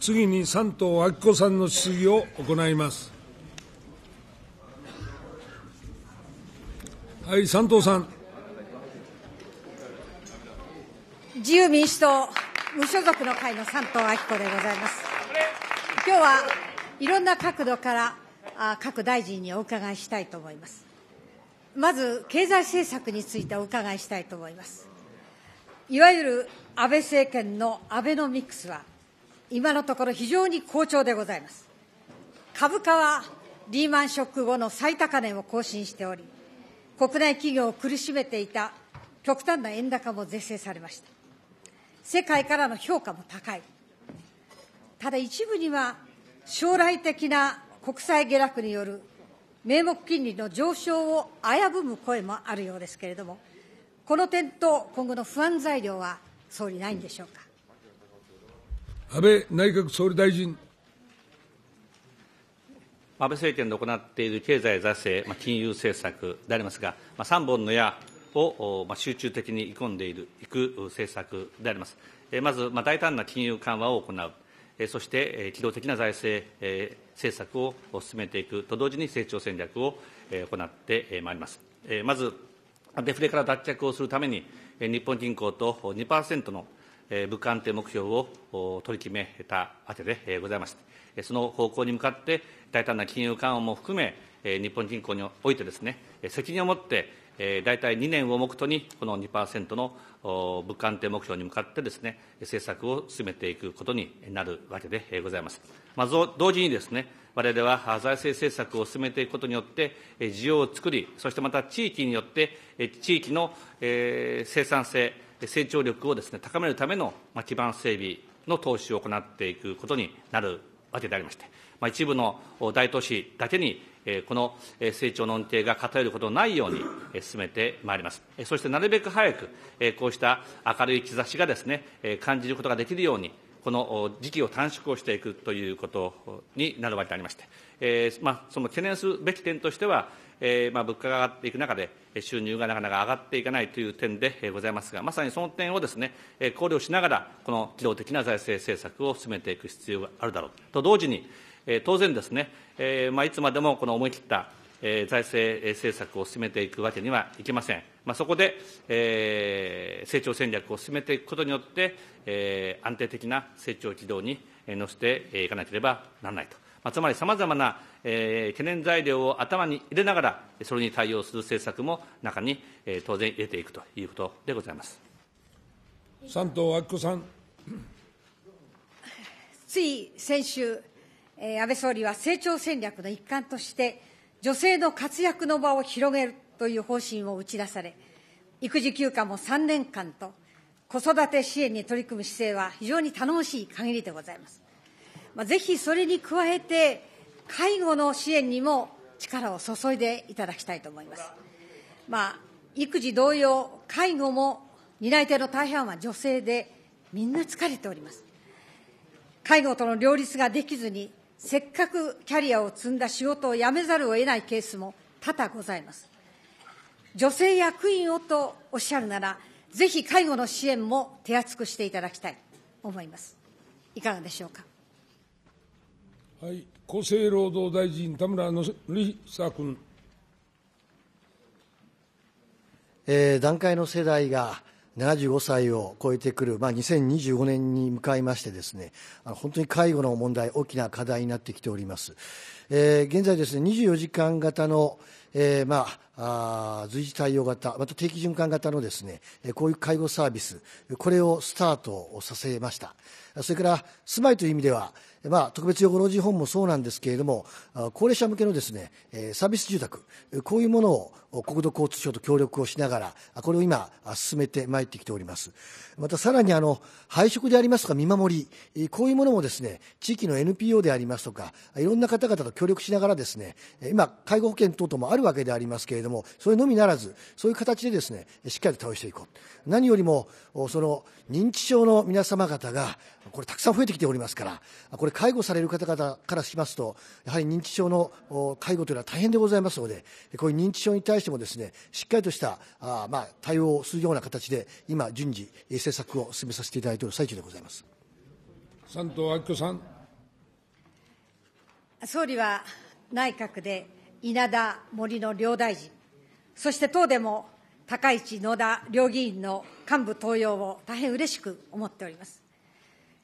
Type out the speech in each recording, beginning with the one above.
次に三藤明子さんの質疑を行います。はい、三藤さん。自由民主党無所属の会の三藤明子でございます。今日はいろんな角度から各大臣にお伺いしたいと思います。まず経済政策についてお伺いしたいと思います。いわゆる安倍政権のアベノミクスは今のところ非常に好調でございます。株価はリーマンショック後の最高値を更新しており、国内企業を苦しめていた極端な円高も是正されました。世界からの評価も高い。ただ一部には将来的な国債下落による名目金利の上昇を危ぶむ声もあるようですけれども、この点と今後の不安材料は総理ないんでしょうか。安倍内閣総理大臣。安倍政権で行っている経済財政、まあ、金融政策でありますが、まあ、3本の矢を、まあ、集中的に煮込んでいるいく政策であります。えまず、まあ、大胆な金融緩和を行う、えそして、え機動的な財政、え政策を進めていくと同時に成長戦略を、え行ってまいります。えまずデフレから脱却をするために、え日本銀行と2%の物価安定目標を取り決めたわけでございまして、その方向に向かって、大胆な金融緩和も含め、日本銀行においてですね、責任を持って、大体2年を目途に、この2%の物価安定目標に向かってですね、政策を進めていくことになるわけでございます。まず同時にですね、われわれは財政政策を進めていくことによって、需要を作り、そしてまた地域によって、地域の生産性、成長力をです、ね、高めるための、ま基盤整備の投資を行っていくことになるわけでありまして、まあ、一部の大都市だけに、えこの成長の恩恵が偏ることのないように、え進めてまいります。そしてなるべく早く、えこうした明るい兆しがですね、感じることができるように、この時期を短縮をしていくということになるわけでありまして、えーまあ、その懸念すべき点としては、えーまあ、物価が上がっていく中で、収入がなかなか上がっていかないという点でございますが、まさにその点をです、ね、考慮しながら、この機動的な財政政策を進めていく必要があるだろうと同時に、当然ですね、まあ、いつまでもこの思い切ったえ財政政策を進めていくわけにはいきません。まあ、そこで、えー、成長戦略を進めていくことによって、えー、安定的な成長軌道に乗せていかなければならないと。まあ、つまりさまざまな、えー、懸念材料を頭に入れながら、それに対応する政策も中に、えー、当然入れていくということでございます。山東明子さん。つい先週、えー、安倍総理は成長戦略の一環として、女性の活躍の場を広げるという方針を打ち出され、育児休暇も3年間と、子育て支援に取り組む姿勢は非常に頼もしい限りでございます。まあ、ぜひそれに加えて、介護の支援にも力を注いでいただきたいと思います。まあ、育児同様、介護も担い手の大半は女性で、みんな疲れております。介護との両立ができずに、せっかくキャリアを積んだ仕事を辞めざるを得ないケースも多々ございます。女性役員をとおっしゃるなら、ぜひ介護の支援も手厚くしていただきたいと思います。いかがでしょうか。はい、厚生労働大臣、田村典久君。えー、団塊の世代が75歳を超えてくる、まあ、2025年に向かいましてですねあの本当に介護の問題大きな課題になってきております、えー、現在ですね24時間型の、えー、まあ、あ随時対応型また定期循環型のですねこういう介護サービスこれをスタートをさせましたそれから住まいという意味では、まあ、特別養護老人ホームもそうなんですけれども高齢者向けのですねサービス住宅こういうものを国土交通省と協力をしながら、これを今、進めてまいってきております。またさらにあの、配食でありますとか、見守り、こういうものもですね、地域の NPO でありますとか、いろんな方々と協力しながらですね、今、介護保険等々もあるわけでありますけれども、それのみならず、そういう形でですね、しっかりと倒していこう。何よりも、その、認知症の皆様方が、これたくさん増えてきておりますから、これ介護される方々からしますと、やはり認知症の介護というのは大変でございますので、こういう認知症に対対してもですねしっかりとしたあ、まあ、対応をするような形で今順次政策を進めさせていただいている最中でございます山東明子さん総理は内閣で稲田森の両大臣そして党でも高市野田両議員の幹部登用を大変嬉しく思っております、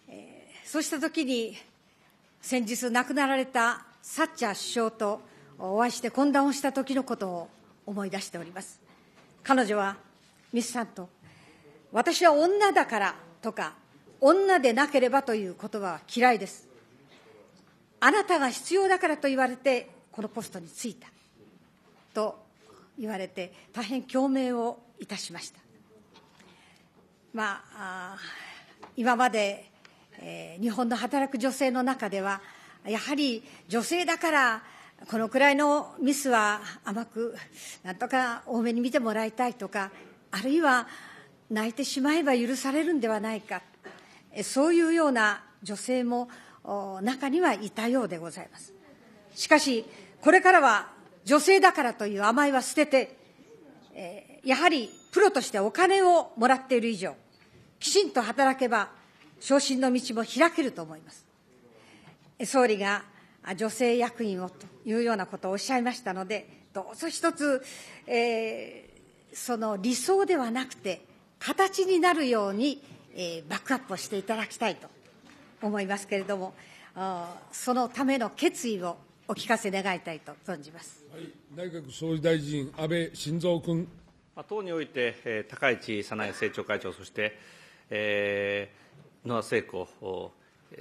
えそうしたときに先日亡くなられたサッチャー首相とお会いして懇談をした時のことを思い出しております彼女はミスさんと「私は女だから」とか「女でなければ」という言葉は嫌いですあなたが必要だからと言われてこのポストに就いたと言われて大変共鳴をいたしましたまあ今まで、えー、日本の働く女性の中ではやはり女性だからこのくらいのミスは甘く、なんとか多めに見てもらいたいとか、あるいは泣いてしまえば許されるんではないか、そういうような女性も中にはいたようでございます。しかし、これからは女性だからという甘えは捨てて、えやはりプロとしてお金をもらっている以上、きちんと働けば、昇進の道も開けると思います。総理が女性役員をというようなことをおっしゃいましたので、どうぞ一つ、えー、その理想ではなくて、形になるように、えー、バックアップをしていただきたいと思いますけれども、あそのための決意をお聞かせ願いたいと存じます、はい、内閣総理大臣、安倍晋三君。党において、え高市早苗政調会長、そして、えー、野田聖子総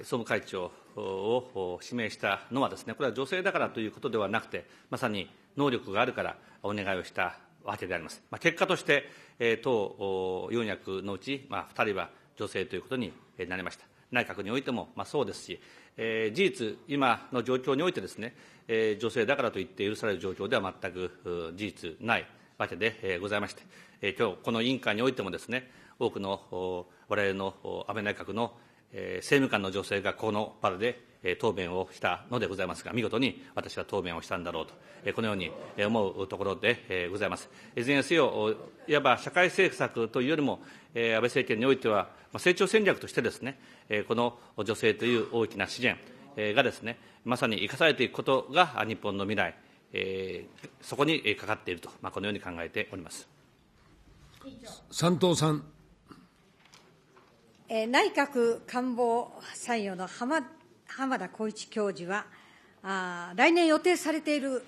務会長を指名したのはですねこれは女性だからということではなくてまさに能力があるからお願いをしたわけであります、まあ、結果として、えー、党4役のうち、まあ、2人は女性ということになりました内閣においても、まあ、そうですし、えー、事実今の状況においてですね、えー、女性だからといって許される状況では全く事実ないわけでえございまして、えー、今日この委員会においてもですね多くのお我々の安倍内閣のえ政務官の女性がこのパルで、え答弁をしたのでございますが、見事に私は答弁をしたんだろうと、えこのように思うところで、えございます。いずれにせよ、いわば社会政策というよりも、え安倍政権においては、まあ、成長戦略としてですね、えこの女性という大きな資源がですね、まさに生かされていくことが日本の未来、えそこにかかっていると、まあ、このように考えております。山藤さん。え内閣官房参与の浜田浩一教授はあ、来年予定されている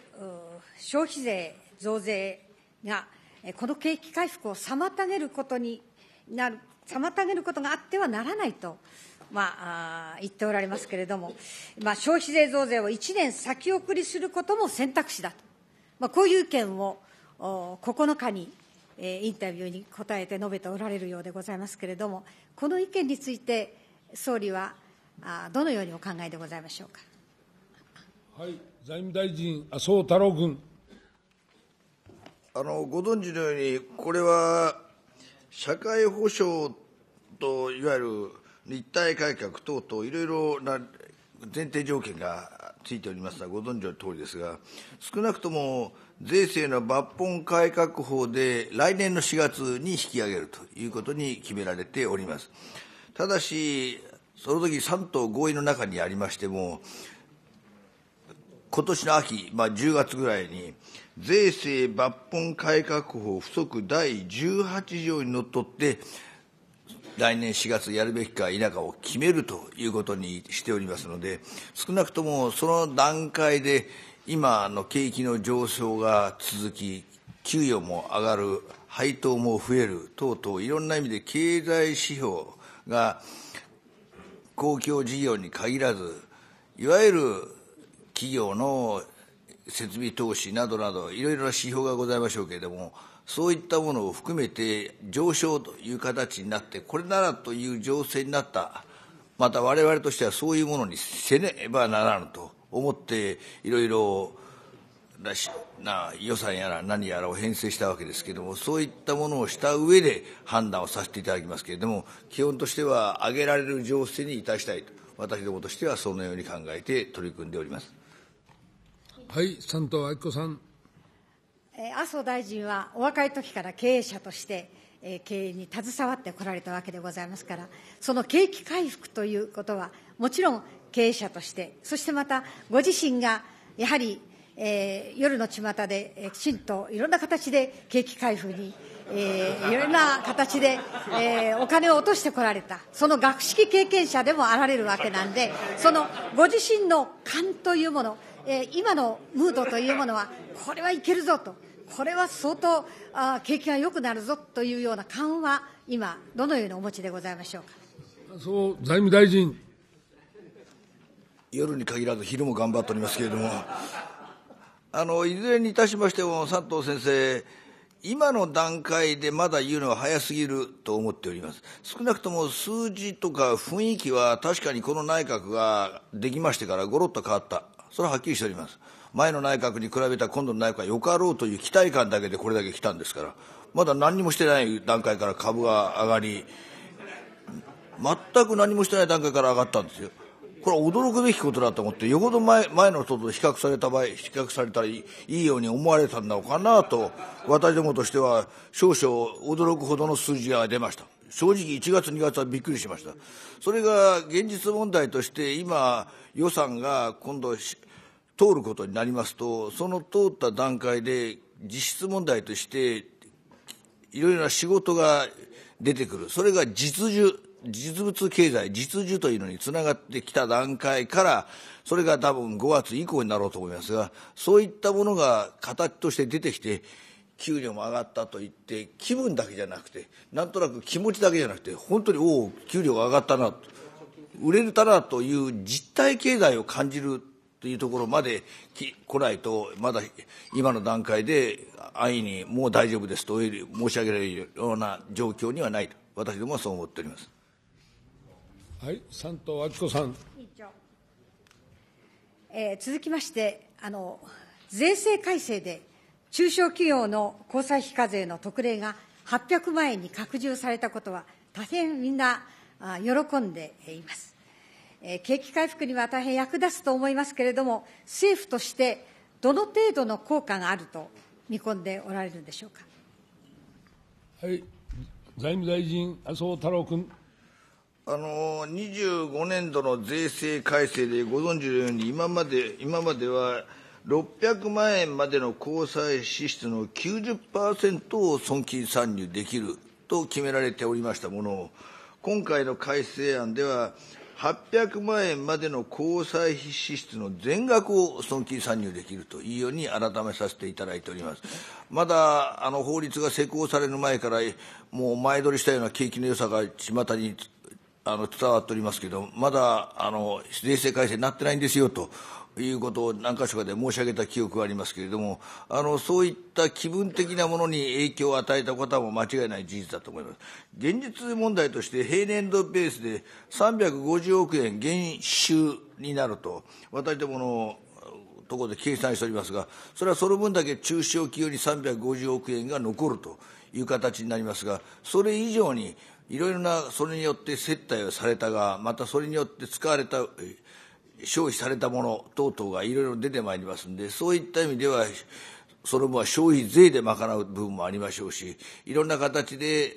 消費税増税が、この景気回復を妨げることになる、妨げることがあってはならないと、まあ、あ言っておられますけれども、まあ、消費税増税を1年先送りすることも選択肢だと、まあ、こういう意見を9日にえインタビューに答えて述べておられるようでございますけれども、この意見について、総理はあどのようにお考えでございましょうか。はい、財務大臣、麻生太郎君。あのご存知のように、これは社会保障といわゆる立体改革等々、いろいろな前提条件がついておりますのはご存知の通りですが、少なくとも税制の抜本改革法で来年の4月に引き上げるということに決められております。ただし、その時3党合意の中にありましても、今年の秋、まあ、10月ぐらいに、税制抜本改革法不足第18条にのっとって、来年4月やるべきか否かを決めるということにしておりますので、少なくともその段階で、今の景気の上昇が続き、給与も上がる、配当も増える等々、いろんな意味で経済指標が公共事業に限らず、いわゆる企業の設備投資などなど、いろいろな指標がございましょうけれども、そういったものを含めて上昇という形になって、これならという情勢になった、また我々としてはそういうものにせねばならぬと思っていろいろらしな予算やら何やらを編成したわけですけれどもそういったものをした上で判断をさせていただきますけれども基本としては挙げられる情勢にいたしたいと私どもとしてはそのように考えて取り組んでおります。はい、三藤明子さん。え麻生大臣はお若い時から経営者としてえ経営に携わってこられたわけでございますから、その景気回復ということは、もちろん経営者として、そしてまたご自身がやはり、えー、夜の巷で、えー、きちんといろんな形で景気回復に、えー、いろんな形で、えー、お金を落としてこられた、その学識経験者でもあられるわけなんで、そのご自身の勘というもの、えー、今のムードというものは、これはいけるぞと、これは相当あ景気が良くなるぞというような勘は、今、どのようにお持ちでございましょうか。そう財務大臣夜に限らず昼も頑張っておりますけれどもあのいずれにいたしましても佐藤先生今の段階でまだ言うのは早すぎると思っております少なくとも数字とか雰囲気は確かにこの内閣ができましてからごろっと変わったそれははっきりしております前の内閣に比べた今度の内閣はよかろうという期待感だけでこれだけ来たんですからまだ何にもしてない段階から株が上がり全く何もしてない段階から上がったんですよこれは驚くべきことだと思って、よほど前前の人と比較された場合、比較されたらいいように思われたんだろうかなと、私どもとしては少々驚くほどの数字が出ました。正直1月2月はびっくりしました。それが現実問題として今予算が今度通ることになりますと、その通った段階で実質問題としていろいろな仕事が出てくる。それが実需。実物経済、実需というのにつながってきた段階から、それが多分5月以降になろうと思いますが、そういったものが形として出てきて、給料も上がったと言って、気分だけじゃなくて、なんとなく気持ちだけじゃなくて、本当に、おお、給料が上がったなと、売れたなという実体経済を感じるというところまで来ないと、まだ今の段階で安易にもう大丈夫ですと申し上げられるような状況にはないと、私どもはそう思っております。はい、山東明子さん。えー、続きまして、あの税制改正で中小企業の交際費課税の特例が800万円に拡充されたことは大変みんな喜んでいます。景気回復には大変役立つと思いますけれども、政府としてどの程度の効果があると見込んでおられるんでしょうか。はい、財務大臣、麻生太郎君。あの25年度の税制改正でご存知のように今まで今までは600万円までの交際支出の90%を損金算入できると決められておりましたものを今回の改正案では800万円までの交際費支出の全額を損金算入できるというように改めさせていただいております。まだあの法律が施行される前からもう前取りしたような景気の良さが巷にあの伝わっておりますけど、まだあの税制改正になってないんですよということを何か所かで申し上げた記憶がありますけれども、あのそういった気分的なものに影響を与えたことはも間違いない事実だと思います。現実問題として平年度ベースで350億円減収になると、私どものところで計算しておりますが、それはその分だけ中小企業に350億円が残るという形になりますが、それ以上に、いろいろなそれによって接待をされたが、またそれによって使われた、消費されたもの等々がいろいろ出てまいりますんで、そういった意味では、その分は消費税で賄う部分もありましょうし、いろんな形で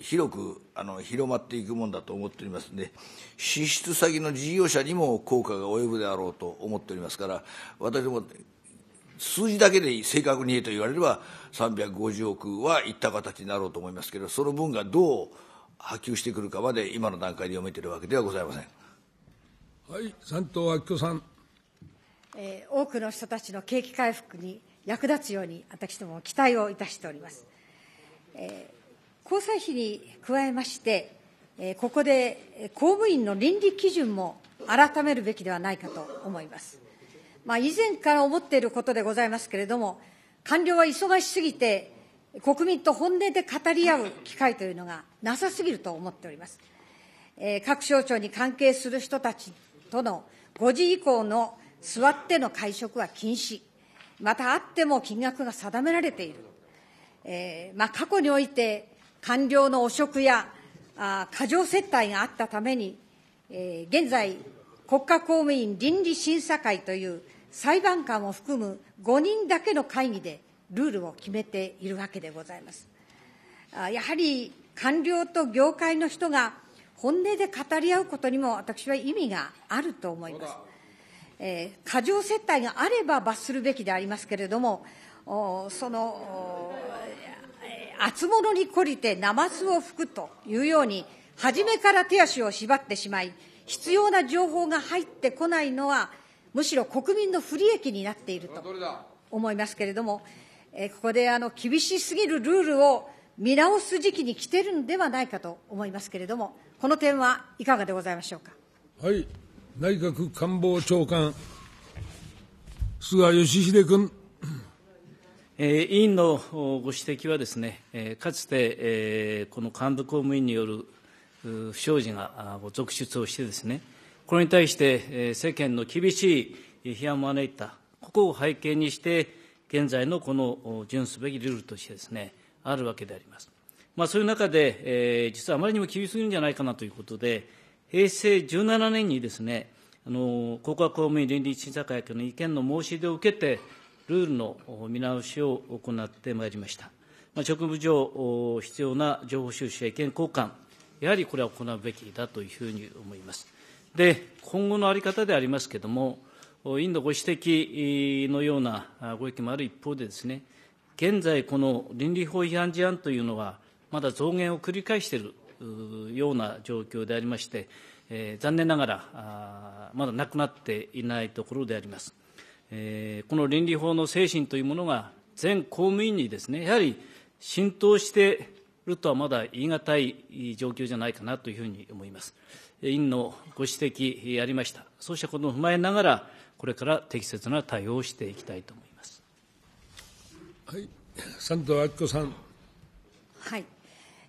広くあの広まっていくものだと思っておりますので、支出先の事業者にも効果が及ぶであろうと思っておりますから、私も数字だけで正確に言えと言われれば350億はいった形になろうと思いますけどその分がどう波及してくるかまで今の段階で読めてるわけではございません。はい、山藤明子さん、えー、多くの人たちの景気回復に役立つように私ども期待をいたしております。えー、交際費に加えまして、えー、ここで公務員の倫理基準も改めるべきではないかと思います。まあ、以前から思っていることでございますけれども、官僚は忙しすぎて、国民と本音で語り合う機会というのがなさすぎると思っております。えー、各省庁に関係する人たちとの5時以降の座っての会食は禁止、またあっても金額が定められている、えーまあ、過去において官僚の汚職やあ過剰接待があったために、えー、現在、国家公務員倫理審査会という裁判官を含む5人だけの会議でルールを決めているわけでございます。やはり官僚と業界の人が本音で語り合うことにも私は意味があると思います。えー、過剰接待があれば罰するべきでありますけれども、その厚物に懲りてナマズを吹くというように、初めから手足を縛ってしまい、必要な情報が入ってこないのは、むしろ国民の不利益になっていると思いますけれども、えここであの厳しすぎるルールを見直す時期に来てるんではないかと思いますけれども、この点はいかがでございましょうか。はい、内閣官房長官、菅義偉君。え委員のご指摘はですね、えかつて、えこの幹部公務員による不祥事が続出をしてですね、これに対して世間の厳しい批判を招いた、ここを背景にして、現在のこの準すべきルールとしてですね、あるわけであります。まあ、そういう中で、えー、実はあまりにも厳しすぎるんじゃないかなということで、平成17年にですね、あの国家公務員倫理審査会の意見の申し出を受けて、ルールの見直しを行ってまいりました。まあ、職務上必要な情報収集や意見交換、やはりこれは行うべきだというふうに思います。で、今後の在り方でありますけれども、インドご指摘のようなご意見もある一方でですね、現在、この倫理法違反事案というのは、まだ増減を繰り返しているような状況でありまして、えー、残念ながらまだなくなっていないところであります。えー、この倫理法の精神というものが、全公務員にですね、やはり浸透してるとはまだ言い難い状況じゃないかなというふうに思います。委員のご指摘ありました。そうしたことを踏まえながら、これから適切な対応をしていきたいと思います。はい、三藤明子さん。はい。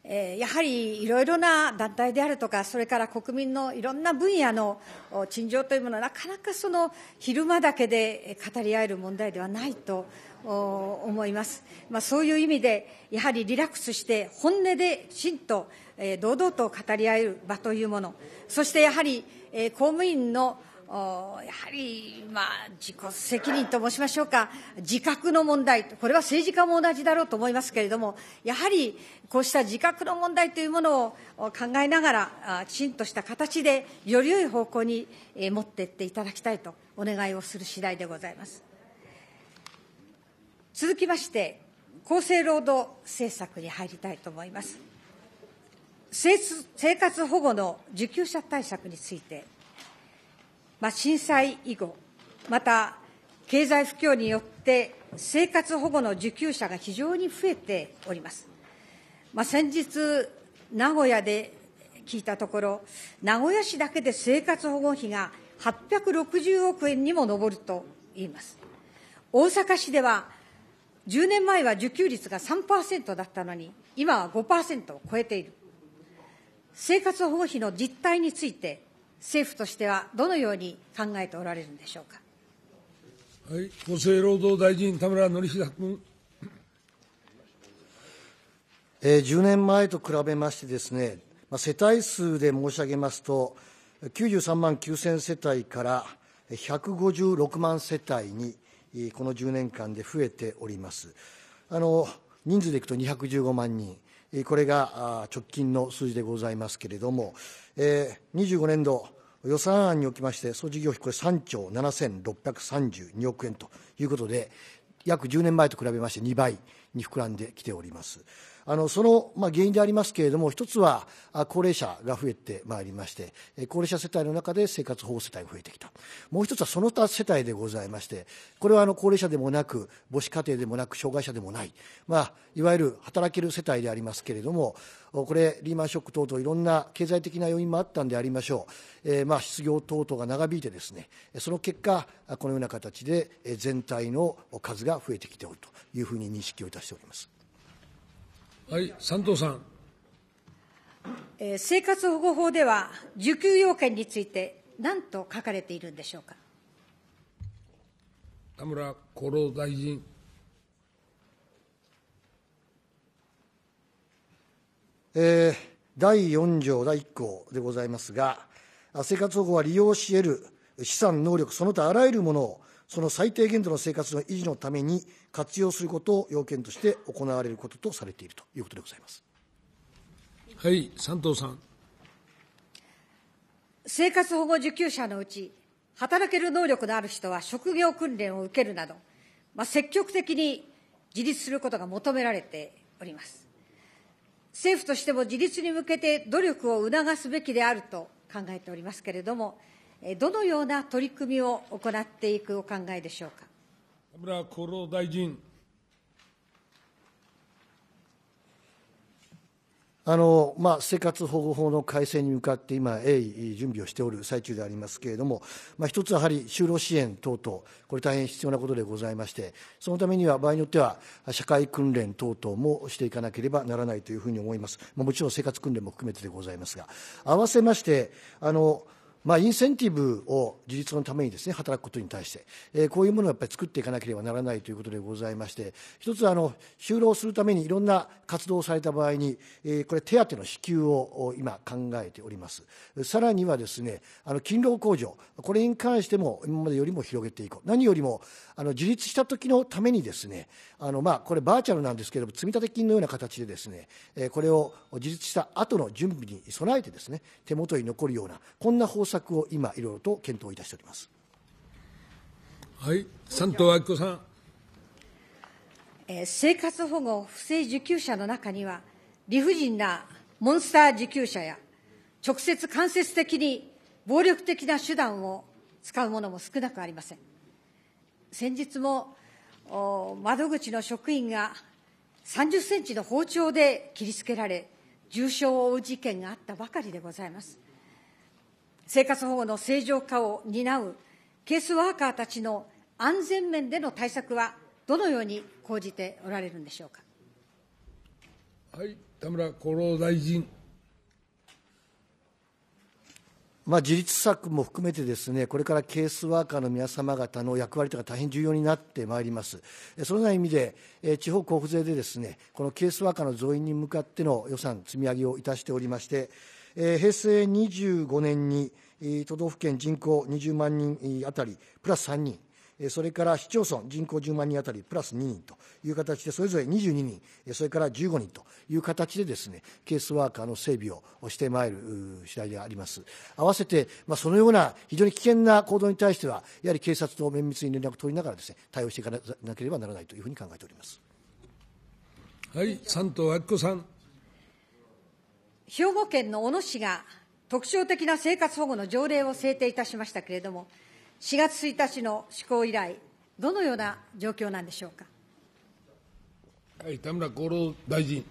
えー、やはりいろいろな団体であるとか、それから国民のいろんな分野の陳情というものは、なかなかその昼間だけで語り合える問題ではないと思います。まあ、そういう意味で、やはりリラックスして、本音できちんと、えー、堂々と語り合える場というもの、そしてやはり、えー、公務員のやはり、まあ、自己責任と申しましょうか、自覚の問題、これは政治家も同じだろうと思いますけれども、やはりこうした自覚の問題というものを考えながら、きちんとした形で、より良い方向に持っていっていただきたいと、お願いをする次第でございます。続きまして、厚生労働政策に入りたいと思います。生活保護の受給者対策について、まあ、震災以後、また経済不況によって生活保護の受給者が非常に増えております。まあ、先日、名古屋で聞いたところ、名古屋市だけで生活保護費が860億円にも上るといいます。大阪市では10年前は受給率が3%だったのに、今は5%を超えている。生活保護費の実態について、政府としてはどのように考えておられるんでしょうか。はい、厚生労働大臣、田村典久君。えー、10年前と比べましてですね、まあ、世帯数で申し上げますと、93万9000世帯から156万世帯にこの10年間で増えております。あの人数でいくと215万人、これが直近の数字でございますけれども、え25年度予算案におきまして、総事業費、これ3兆7632億円ということで、約10年前と比べまして2倍、に膨らんできております。あのその、まあ、原因でありますけれども、一つは高齢者が増えてまいりまして、高齢者世帯の中で生活保護世帯が増えてきた、もう一つはその他世帯でございまして、これはあの高齢者でもなく、母子家庭でもなく、障害者でもない、まあ、いわゆる働ける世帯でありますけれども、これ、リーマンショック等々、いろんな経済的な要因もあったんでありましょう、えー、まあ失業等々が長引いて、ですねその結果、このような形で全体の数が増えてきておるというふうに認識をいたしております。はい、佐藤さん。えー、生活保護法では、受給要件について、何と書かれているんでしょうか。田村厚労大臣。えー、第4条第1項でございますが、生活保護は利用し得る資産、能力、その他あらゆるものを、その最低限度の生活の維持のために活用することを要件として行われることとされているということでございます。はい、佐藤さん。生活保護受給者のうち、働ける能力のある人は職業訓練を受けるなど、まあ、積極的に自立することが求められております。政府としても自立に向けて努力を促すべきであると考えておりますけれども、どのような取り組みを行っていくお考えでしょうか。田村厚労大臣。あのまあ、生活保護法の改正に向かって今、鋭意準備をしておる最中でありますけれども、まあ、一つはやはり就労支援等々、これ、大変必要なことでございまして、そのためには場合によっては、社会訓練等々もしていかなければならないというふうに思います、まあ、もちろん生活訓練も含めてでございますが、合わせまして、あのまあ、インセンティブを自立のためにですね働くことに対して、えー、こういうものをやっぱり作っていかなければならないということでございまして一つあの就労するためにいろんな活動をされた場合に、えー、これ手当の支給を今考えておりますさらにはですねあの勤労控除これに関しても今までよりも広げていこう何よりもあの自立した時のためにですねあのまあ、これバーチャルなんですけれども積立金のような形でですね、えこれを自立した後の準備に備えてですね手元に残るようなこんな方策を今いろいろと検討いたしております。はい、三藤明子さん。えー、生活保護不正受給者の中には理不尽なモンスター受給者や直接間接的に暴力的な手段を使うものも少なくありません。先日も窓口の職員が30センチの包丁で切りつけられ、重傷を負う事件があったばかりでございます。生活保護の正常化を担うケースワーカーたちの安全面での対策は、どのように講じておられるんでしょうか。はい、田村厚労大臣。まあ、自立策も含めてですねこれからケースワーカーの皆様方の役割というの大変重要になってまいりますそのような意味で地方交付税でですねこのケースワーカーの増員に向かっての予算積み上げをいたしておりまして平成25年に都道府県人口20万人あたりプラス3人それから市町村、人口10万人当たりプラス2人という形で、それぞれ22人、それから15人という形でですね、ケースワーカーの整備をしてまいる次第であります。合わせて、まあ、そのような非常に危険な行動に対しては、やはり警察と綿密に連絡を取りながらですね、対応していかなければならないというふうに考えております。はい、三藤明子さん。兵庫県の小野市が特徴的な生活保護の条例を制定いたしましたけれども、4月1日の施行以来、どのような状況なんでしょうか。はい、田村厚労大臣。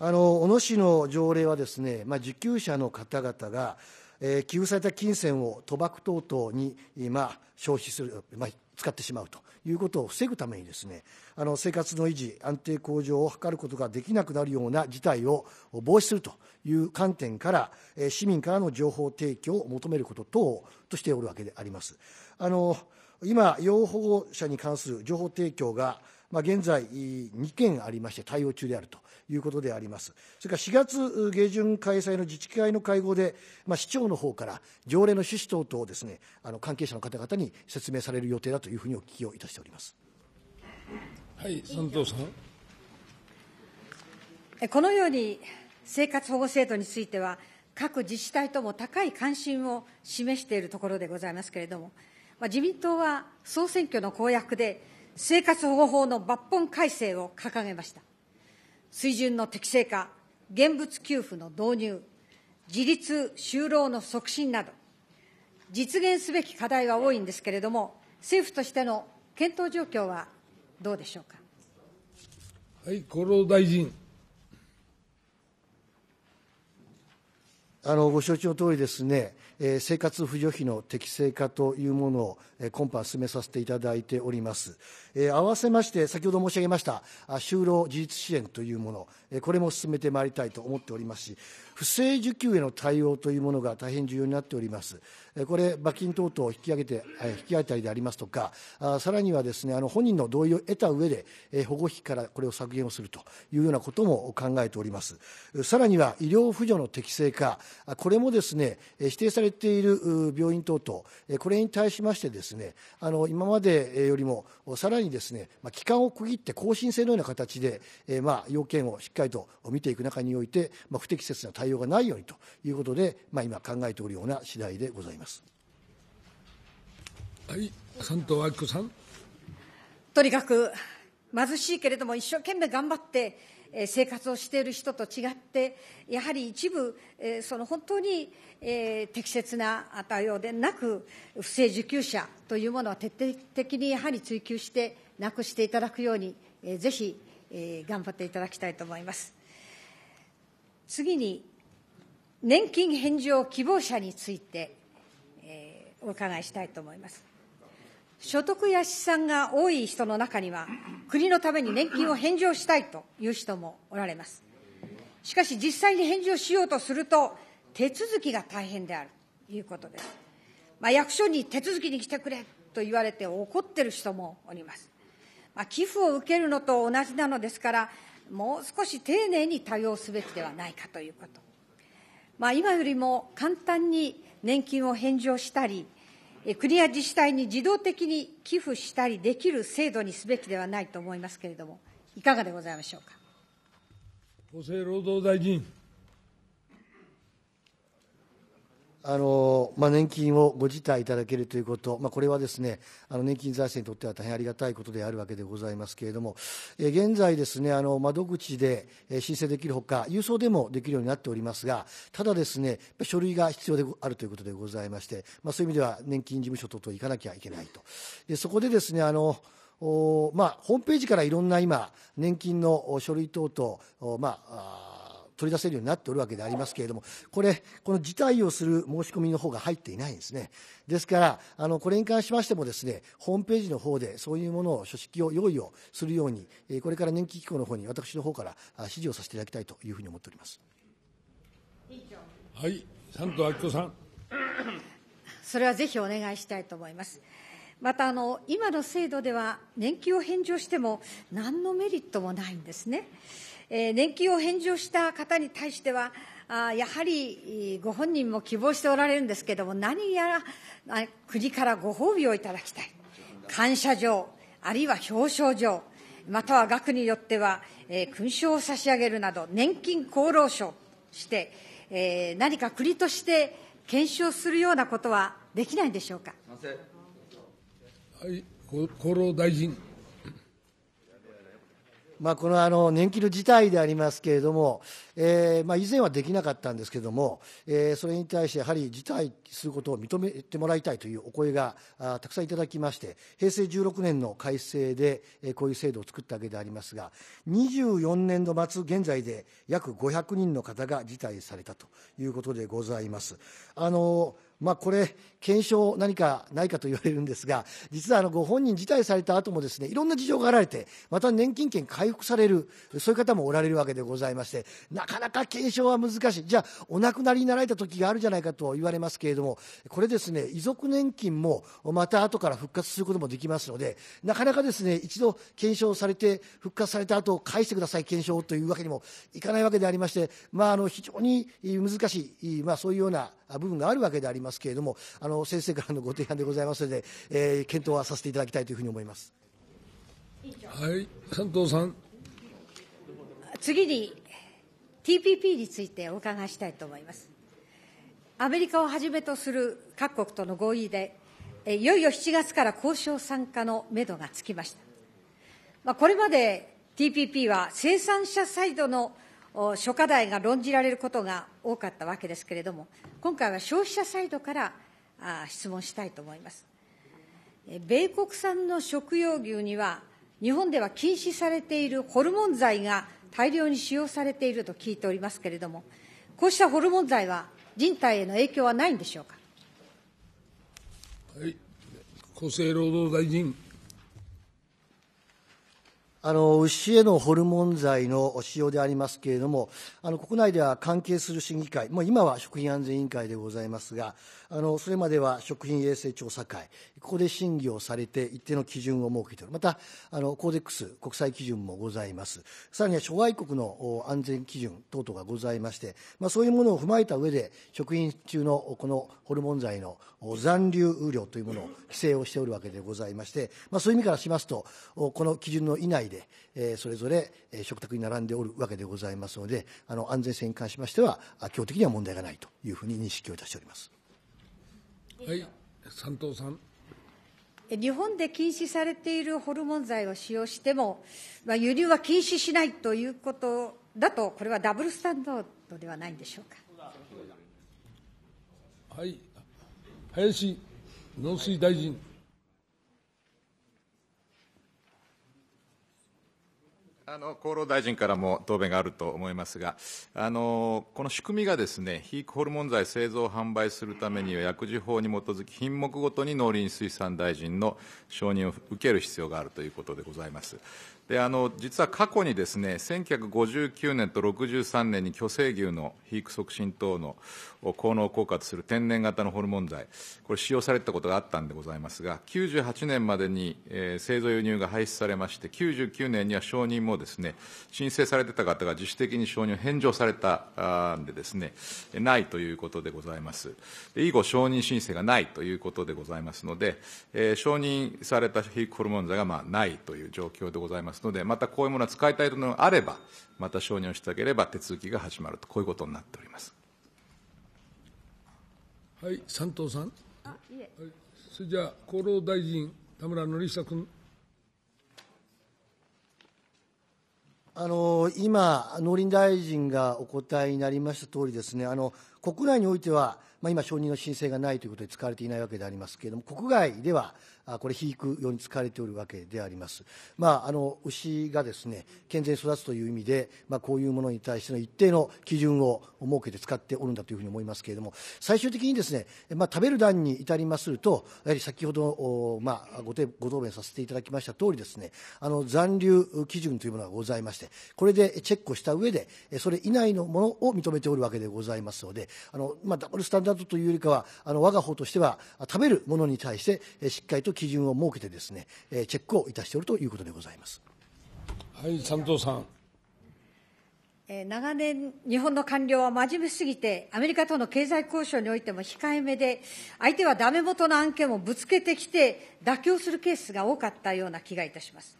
あの小野市の条例はですね、まあ、受給者の方々が、えー、給付された金銭を賭博等々に、まあ、消費する、まあ、使ってしまうということを防ぐためにですねあの生活の維持安定向上を図ることができなくなるような事態を防止するという観点から市民からの情報提供を求めること等としておるわけであります。あの今要保護者に関する情報提供が、まあ、現在2件ありまして対応中であるということであります。それから4月下旬開催の自治会の会合で、まあ、市長の方から条例の趣旨等々をですね、あの関係者の方々に説明される予定だというふうにお聞きをいたしております。はい、三藤さん。このように生活保護制度については、各自治体とも高い関心を示しているところでございますけれども、まあ、自民党は総選挙の公約で、生活保護法の抜本改正を掲げました。水準の適正化、現物給付の導入、自立就労の促進など、実現すべき課題は多いんですけれども、政府としての検討状況はどうでしょうか。はい、厚労大臣。あのご承知の通りですね、えー、生活扶助費の適正化というものを、えー、今般進めさせていただいております、えー、合わせまして先ほど申し上げました就労自立支援というもの、えこれも進めてまいりたいと思っておりますし不正受給への対応というものが大変重要になっております、えこれ罰金等々を引き上げて、え引き上げたりでありますとかあさらにはですねあの本人の同意を得た上で、え保護費からこれを削減をするというようなことも考えておりますさらには医療扶助の適正化これもですね指定されている病院等々、これに対しましてですねあの今までよりもさらにですね期間を区切って更新制のような形で、まあ、要件をしっかりと見ていく中において、まあ、不適切な対応がないようにということで、まあ、今考えておるような次第でございます。はい、関東明子さん。とにかく貧しいけれども一生懸命頑張って生活をしている人と違って、やはり一部、その本当に適切な対応でなく、不正受給者というものは徹底的にやはり追及して、なくしていただくように、ぜひ頑張っていただきたいと思います。次に、年金返上希望者について、お伺いしたいと思います。所得や資産が多い人の中には、国のために年金を返上したいという人もおられます。しかし、実際に返上しようとすると、手続きが大変であるということです。まあ、役所に手続きに来てくれと言われて怒ってる人もおります。まあ、寄付を受けるのと同じなのですから、もう少し丁寧に対応すべきではないかということ。まあ、今よりも簡単に年金を返上したり、国や自治体に自動的に寄付したりできる制度にすべきではないと思いますけれども、いかがでございましょうか。厚生労働大臣。あのまあ、年金をご辞退いただけるということ、まあ、これはですねあの年金財政にとっては大変ありがたいことであるわけでございますけれども、え現在、ですねあの窓口で申請できるほか、郵送でもできるようになっておりますが、ただ、ですね書類が必要であるということでございまして、まあ、そういう意味では年金事務所等々行かなきゃいけないと。でそこでですねあのおまあ、ホームページからいろんな今、年金の書類等々、まあ取り出せるようになっておるわけでありますけれども、これ、この辞退をする申し込みの方が入っていないんですね。ですから、あのこれに関しましてもですね、ホームページの方でそういうものを、書式を用意をするように、これから年金機構の方に私の方から指示をさせていただきたいというふうに思っております。はい、三藤明子さん。それはぜひお願いしたいと思います。またあの今の制度では年金を返上しても何のメリットもないんですね。えー、年金を返上した方に対しては、あやはりご本人も希望しておられるんですけれども、何やら国からご褒美をいただきたい、感謝状、あるいは表彰状、または額によっては、えー、勲章を差し上げるなど、年金厚労省して、えー、何か国として検証するようなことはできないんでしょうか。はい、厚労大臣まあ、このあの年金の事態でありますけれども、えーまあ、以前はできなかったんですけれども、えー、それに対してやはり辞退することを認めてもらいたいというお声があたくさんいただきまして、平成16年の改正で、えー、こういう制度を作ったわけでありますが、24年度末現在で約500人の方が辞退されたということでございます。あのまあ、これ、検証何かないかと言われるんですが、実はあのご本人辞退された後もですね、いろんな事情があられて、また年金券回復される、そういう方もおられるわけでございまして、なかなか検証は難しい。じゃあ、お亡くなりになられた時があるじゃないかと言われますけれども、これですね、遺族年金もまた後から復活することもできますので、なかなかですね、一度検証されて、復活された後、返してください、検証というわけにもいかないわけでありまして、まあ、あの、非常に難しい、まあ、そういうような部分があるわけであります。ますけれどもあの先生からのご提案でございますので、えー、検討はさせていただきたいというふうに思います。はい佐藤さん次に TPP についてお伺いしたいと思います。アメリカをはじめとする各国との合意で、いよいよ7月から交渉参加のめどがつきました。まあ、これまで TPP は生産者サイドの諸課題が論じられることが多かったわけですけれども、今回は消費者サイドから質問したいと思います。米国産の食用牛には、日本では禁止されているホルモン剤が大量に使用されていると聞いておりますけれども、こうしたホルモン剤は人体への影響はないんでしょうか。はい、厚生労働大臣。あの牛へのホルモン剤の使用でありますけれどもあの国内では関係する審議会、もう今は食品安全委員会でございますがあのそれまでは食品衛生調査会ここで審議をされて一定の基準を設けておるまたあのコーデックス国際基準もございますさらには諸外国の安全基準等々がございまして、まあ、そういうものを踏まえた上で食品中のこのホルモン剤の残留量というものを規制をしておるわけでございまして、まあ、そういう意味からしますとこの基準の以内で、えー、それぞれ食卓に並んでおるわけでございますのであの安全性に関しましては基本的には問題がないというふうに認識をいたしております。はい、三藤さん。日本で禁止されているホルモン剤を使用しても、まあ、輸入は禁止しないということだと、これはダブルスタンードではないんでしょうか。はい、林農水大臣。あの厚労大臣からも答弁があると思いますが、あのこの仕組みがです、ね、非ホルモン剤製造・販売するためには、薬事法に基づき、品目ごとに農林水産大臣の承認を受ける必要があるということでございます。であの実は過去にですね1959年と63年に巨生牛の肥育促進等の効能を効果とする天然型のホルモン剤これ使用されたことがあったんでございますが98年までに、えー、製造輸入が廃止されまして99年には承認もですね申請されてた方が自主的に承認を返上されたんでですねないということでございます以後承認申請がないということでございますので、えー、承認された肥育ホルモン剤がまあないという状況でございますますのでまたこういうものは使いたいというのがあればまた承認をしていただければ手続きが始まるとこういうことになっておりますはい山東さんあいえ、はい、それじゃあ厚労大臣田村典久君あの今、農林大臣がお答えになりました通りですねあの国内においては、まあ、今、承認の申請がないということで使われていないわけでありますけれども、国外ではこれ肥育用に使われておるわけであります、まあ、あの牛がですね健全に育つという意味で、まあ、こういうものに対しての一定の基準を設けて使っておるんだというふうに思いますけれども最終的にですね、まあ、食べる段に至りまするとやはり先ほど、まあ、ごご答弁させていただきました通りですねあの残留基準というものがございましてこれでチェックをした上でそれ以内のものを認めておるわけでございますのであの、まあ、ダブルスタンダードというよりかはあの我が方としては食べるものに対してしっかりと基準を設けてですね、えー、チェックをいたしておるということでございます。はい、佐藤さん。え長年、日本の官僚は真面目すぎて、アメリカとの経済交渉においても控えめで、相手はダメ元の案件をぶつけてきて、妥協するケースが多かったような気がいたします。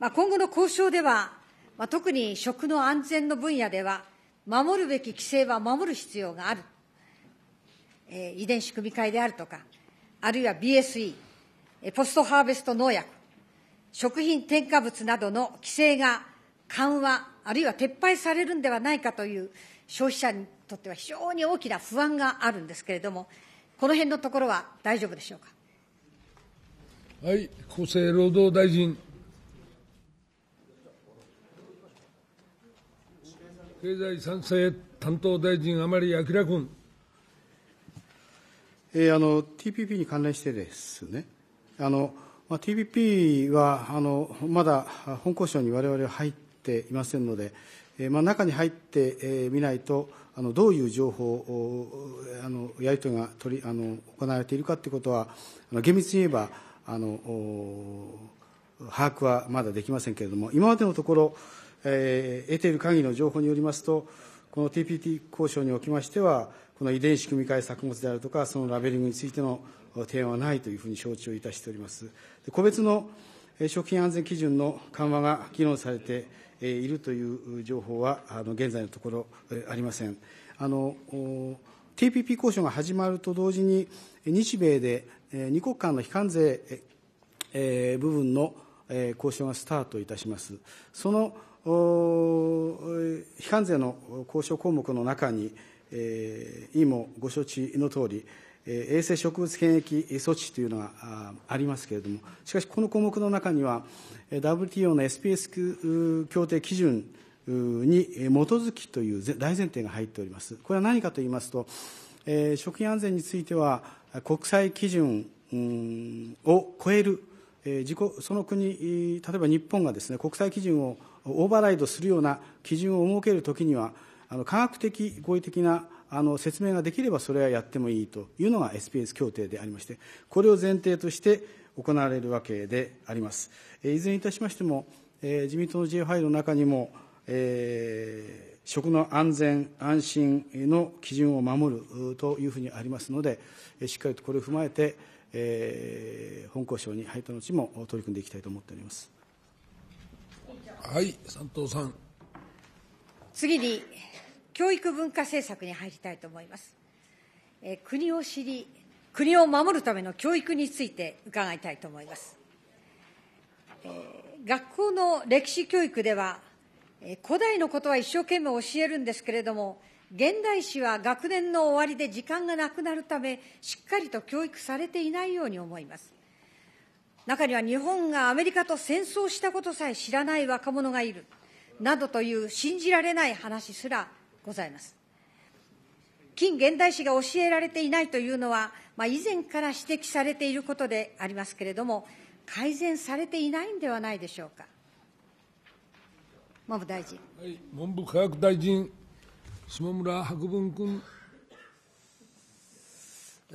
まあ、今後の交渉では、まあ、特に食の安全の分野では、守るべき規制は守る必要がある、えー、遺伝子組み換えであるとか、あるいは BSE、ポストハーベスト農薬、食品添加物などの規制が緩和、あるいは撤廃されるんではないかという消費者にとっては非常に大きな不安があるんですけれども、この辺のところは大丈夫でしょうか。はい、厚生労働大臣。経済産生担当大臣、甘利明君。えー、あの TPP に関連してですね、あの、まあ、TPP はあのまだ本交渉にわれわれは入っていませんので、えー、まあ、中に入ってみ、えー、ないと、あのどういう情報あのやり取りが取りあの行われているかということは、あの厳密に言えばあの把握はまだできませんけれども、今までのところ、えー、得ている限りの情報によりますと、この TPT 交渉におきましては、この遺伝子組み換え作物であるとか、そのラベリングについての提案はないというふうに承知をいたしております。個別の食品安全基準の緩和が議論されているという情報は、あの現在のところありません。あの TPP 交渉が始まると同時に、日米で2国間の非関税部分の交渉がスタートいたします。その非関税の交渉項目の中に、え委員もご承知のとおり、衛生植物検疫措置というのがありますけれども、しかしこの項目の中には、WTO の SPS 協定基準に基づきという大前提が入っております。これは何かと言いますと、食品安全については、国際基準を超える、その国、例えば日本がです、ね、国際基準をオーバーライドするような基準を設けるときには、あの科学的合意的なあの説明ができればそれはやってもいいというのが SPS 協定でありまして、これを前提として行われるわけであります。いずれにいたしましても、自民党の J ファイルの中にも、えー、食の安全、安心の基準を守るというふうにありますので、しっかりとこれを踏まえて、えー、本交渉に入った後も取り組んでいきたいと思っております。はい、佐藤さん。次に教育文化政策に入りたいと思います。え国を知り、国を守るための教育について伺いたいと思います。え学校の歴史教育では、え古代のことは一生懸命教えるんですけれども、現代史は学年の終わりで時間がなくなるため、しっかりと教育されていないように思います。中には日本がアメリカと戦争したことさえ知らない若者がいる、などという信じられない話すらございます。近現代史が教えられていないというのは、まあ、以前から指摘されていることでありますけれども、改善されていないんではないでしょうか。文部大臣。はい、文部科学大臣、下村博文君。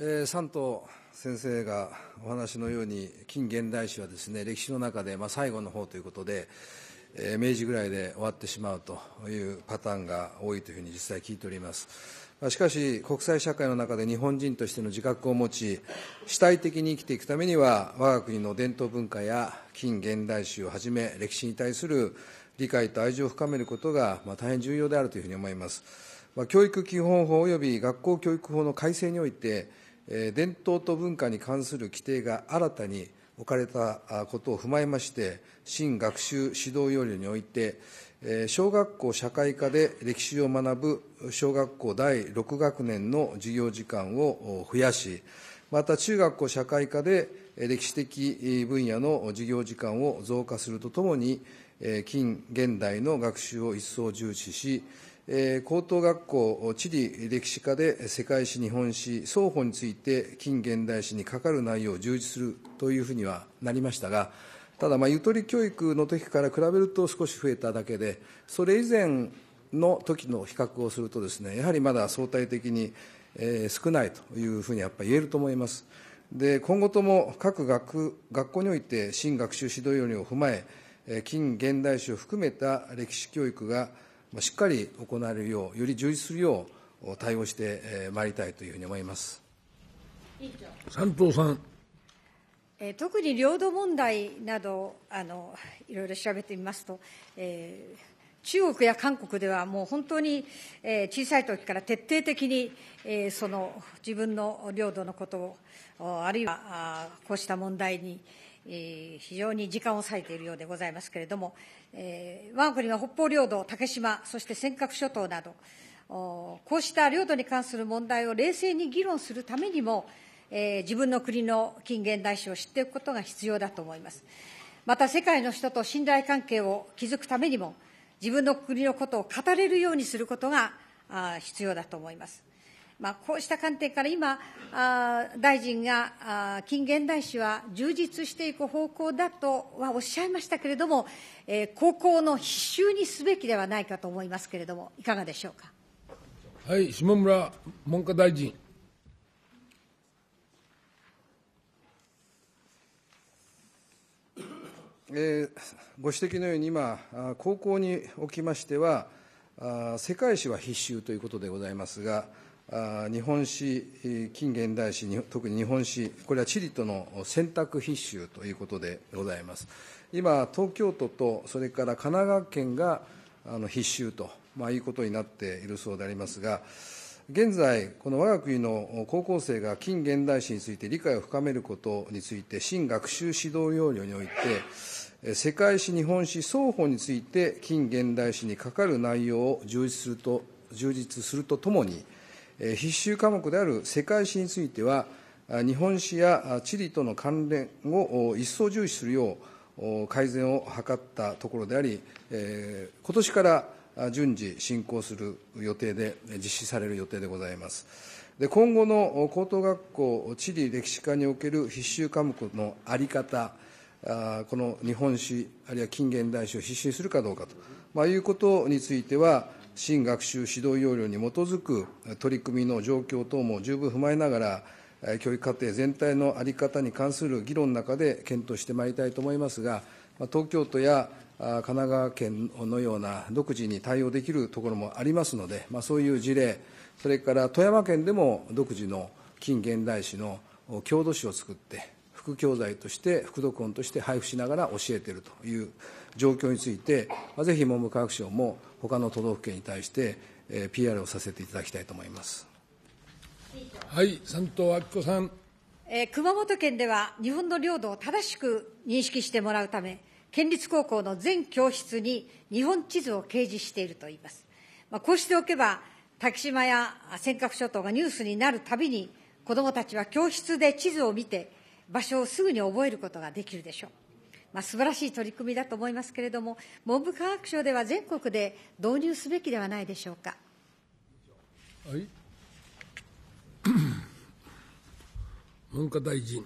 えー、三島先生がお話のように、近現代史はですね、歴史の中で、まあ、最後の方ということで、明治ぐらいで終わってしまうというパターンが多いというふうに実際聞いております。しかし、国際社会の中で日本人としての自覚を持ち、主体的に生きていくためには、我が国の伝統文化や近現代史をはじめ、歴史に対する理解と愛情を深めることが大変重要であるというふうに思います。教育基本法及び学校教育法の改正において、伝統と文化に関する規定が新たに置かれたことを踏まえまして、新学習指導要領において、小学校社会科で歴史を学ぶ小学校第6学年の授業時間を増やし、また中学校社会科で歴史的分野の授業時間を増加するとともに、近現代の学習を一層重視し、え高等学校地理歴史科で世界史、日本史、双方について近現代史にかかる内容を充実するというふうにはなりましたが、ただ、まあ、ゆとり教育の時から比べると少し増えただけで、それ以前の時の比較をするとですね、やはりまだ相対的に、え少ないというふうにやっぱり言えると思います。で今後とも各学学校において新学習指導要領を踏まえ、近現代史を含めた歴史教育がしっかり行われるよう、より充実するよう対応してまいりたいというふうに思います。山東さん。え特に領土問題などあの、いろいろ調べてみますと、えー、中国や韓国ではもう本当に、えー、小さい時から徹底的に、えー、その自分の領土のことを、あるいはあこうした問題に、え非常に時間を割いているようでございますけれども、えー、我が国は北方領土、竹島、そして尖閣諸島など、こうした領土に関する問題を冷静に議論するためにも、えー、自分の国の近現代史を知っていくことが必要だと思います。また、世界の人と信頼関係を築くためにも、自分の国のことを語れるようにすることが必要だと思います。まあ、こうした観点から今、あ大臣があ近現代史は充実していく方向だとはおっしゃいましたけれども、えー、高校の必修にすべきではないかと思いますけれども、いかがでしょうか。はい、下村文科大臣。えー、ご指摘のように今、高校におきましては、世界史は必修ということでございますが、日本史、近現代史、特に日本史、これは地理との選択必修ということでございます。今、東京都とそれから神奈川県があの必修と、まあ、いうことになっているそうでありますが、現在、この我が国の高校生が近現代史について理解を深めることについて、新学習指導要領において、世界史、日本史双方について、近現代史にかかる内容を充実すると充実するとともに、必修科目である世界史については、日本史や地理との関連を一層重視するよう改善を図ったところであり、今年から順次進行する予定で、実施される予定でございます。で今後の高等学校地理歴史科における必修科目の在り方、この日本史、あるいは近現代史を必修するかどうかと、まあ、いうことについては、新学習指導要領に基づく取り組みの状況等も十分踏まえながら、教育課程全体の在り方に関する議論の中で検討してまいりたいと思いますが、東京都や神奈川県のような独自に対応できるところもありますので、まあ、そういう事例、それから富山県でも独自の近現代史の郷土史を作って、副教材として、副読本として配布しながら教えているという状況について、ぜひ文部科学省も他の都道府県に対して、えー、PR をさせていただきたいと思います。はい、山東明子さん。えー、熊本県では日本の領土を正しく認識してもらうため、県立高校の全教室に日本地図を掲示しているといいます。まあ、こうしておけば、竹島や尖閣諸島がニュースになるたびに、子どもたちは教室で地図を見て、場所をすぐに覚えることができるでしょう。まあ、素晴らしい取り組みだと思いますけれども、文部科学省では全国で導入すべきではないでしょうか。はい、文科大臣。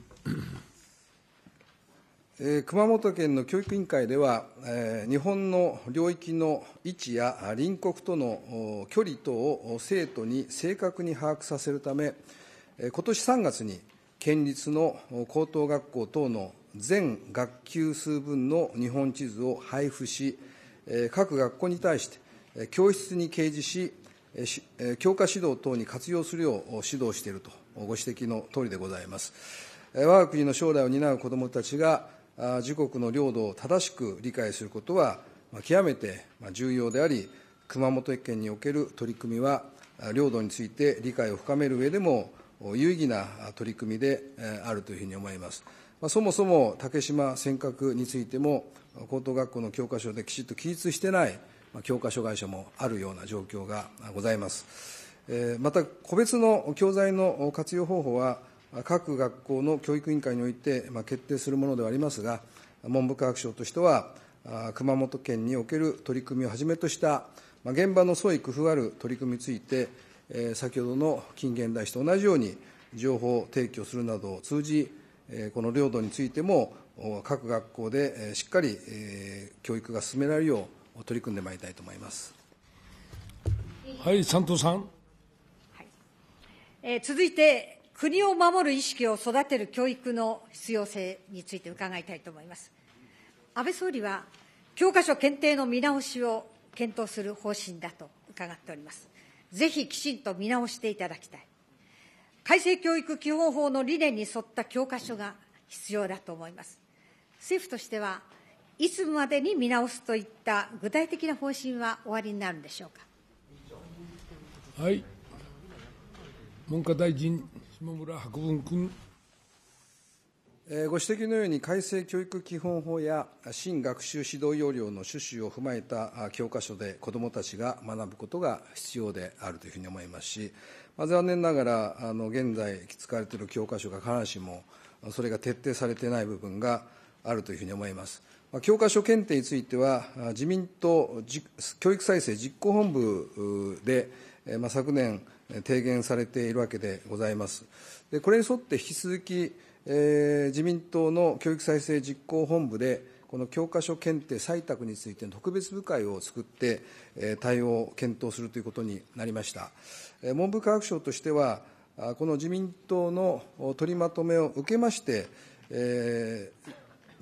え熊本県の教育委員会では、え日本の領域の位置や隣国との距離等を生徒に正確に把握させるため、えー、今年3月に県立の高等学校等の全学級数分の日本地図を配布し、各学校に対して教室に掲示し、教科指導等に活用するよう指導しているとご指摘のとおりでございます。我が国の将来を担う子どもたちが自国の領土を正しく理解することは極めて重要であり、熊本県における取り組みは、領土について理解を深める上でも有意義な取り組みであるというふうに思います。まあ、そもそも竹島尖閣についても、高等学校の教科書できちっと記述してない、まあ、教科書会社もあるような状況がございます。えまた、個別の教材の活用方法は、各学校の教育委員会において、まあ、決定するものではありますが、文部科学省としては、熊本県における取り組みをはじめとした、まあ、現場の創意工夫ある取り組みについて、え先ほどの近現代史と同じように、情報提供するなどを通じ、この領土についても、各学校でしっかり教育が進められるよう、取り組んでまいりたいと思います。はい、山藤さん。はい、え続いて、国を守る意識を育てる教育の必要性について伺いたいと思います。安倍総理は、教科書検定の見直しを検討する方針だと伺っております。ぜひきちんと見直していただきたい。改正教育基本法の理念に沿った教科書が必要だと思います。政府としては、いつまでに見直すといった具体的な方針はおありになるんでしょうか。はい。文科大臣、下村博文君。ご指摘のように、改正教育基本法や新学習指導要領の趣旨を踏まえた教科書で、子どもたちが学ぶことが必要であるというふうに思いますし、まあ、残念ながらあの現在使われている教科書が必ずしもそれが徹底されていない部分があるというふうに思います。まあ、教科書検定については、自民党教育再生実行本部で、まあ、昨年、提言されているわけでございます。でこれに沿って引き続き、えー、自民党の教育再生実行本部で、この教科書検定採択についての特別部会を作って、対応を検討するということになりました。文部科学省としては、この自民党の取りまとめを受けまして、えー、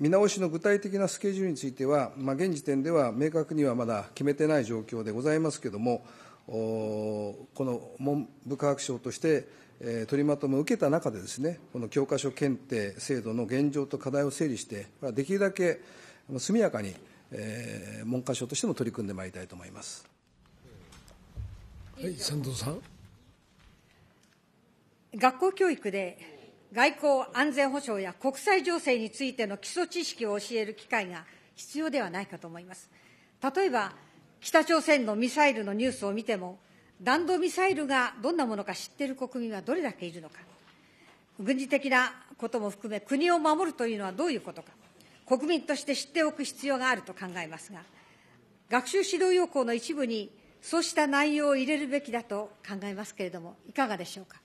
見直しの具体的なスケジュールについては、まあ、現時点では明確にはまだ決めてない状況でございますけれども、この文部科学省として、えー、取りまとめを受けた中でですね、この教科書検定制度の現状と課題を整理して、できるだけ速やかに、えー、文科省としても取り組んでまいりたいと思います。はい、先藤さん。学校教育で外交・安全保障や国際情勢についての基礎知識を教える機会が必要ではないかと思います。例えば、北朝鮮のミサイルのニュースを見ても、弾道ミサイルがどんなものか知っている国民はどれだけいるのか、軍事的なことも含め、国を守るというのはどういうことか、国民として知っておく必要があると考えますが、学習指導要項の一部に、そうした内容を入れるべきだと考えますけれども、いかがでしょうか。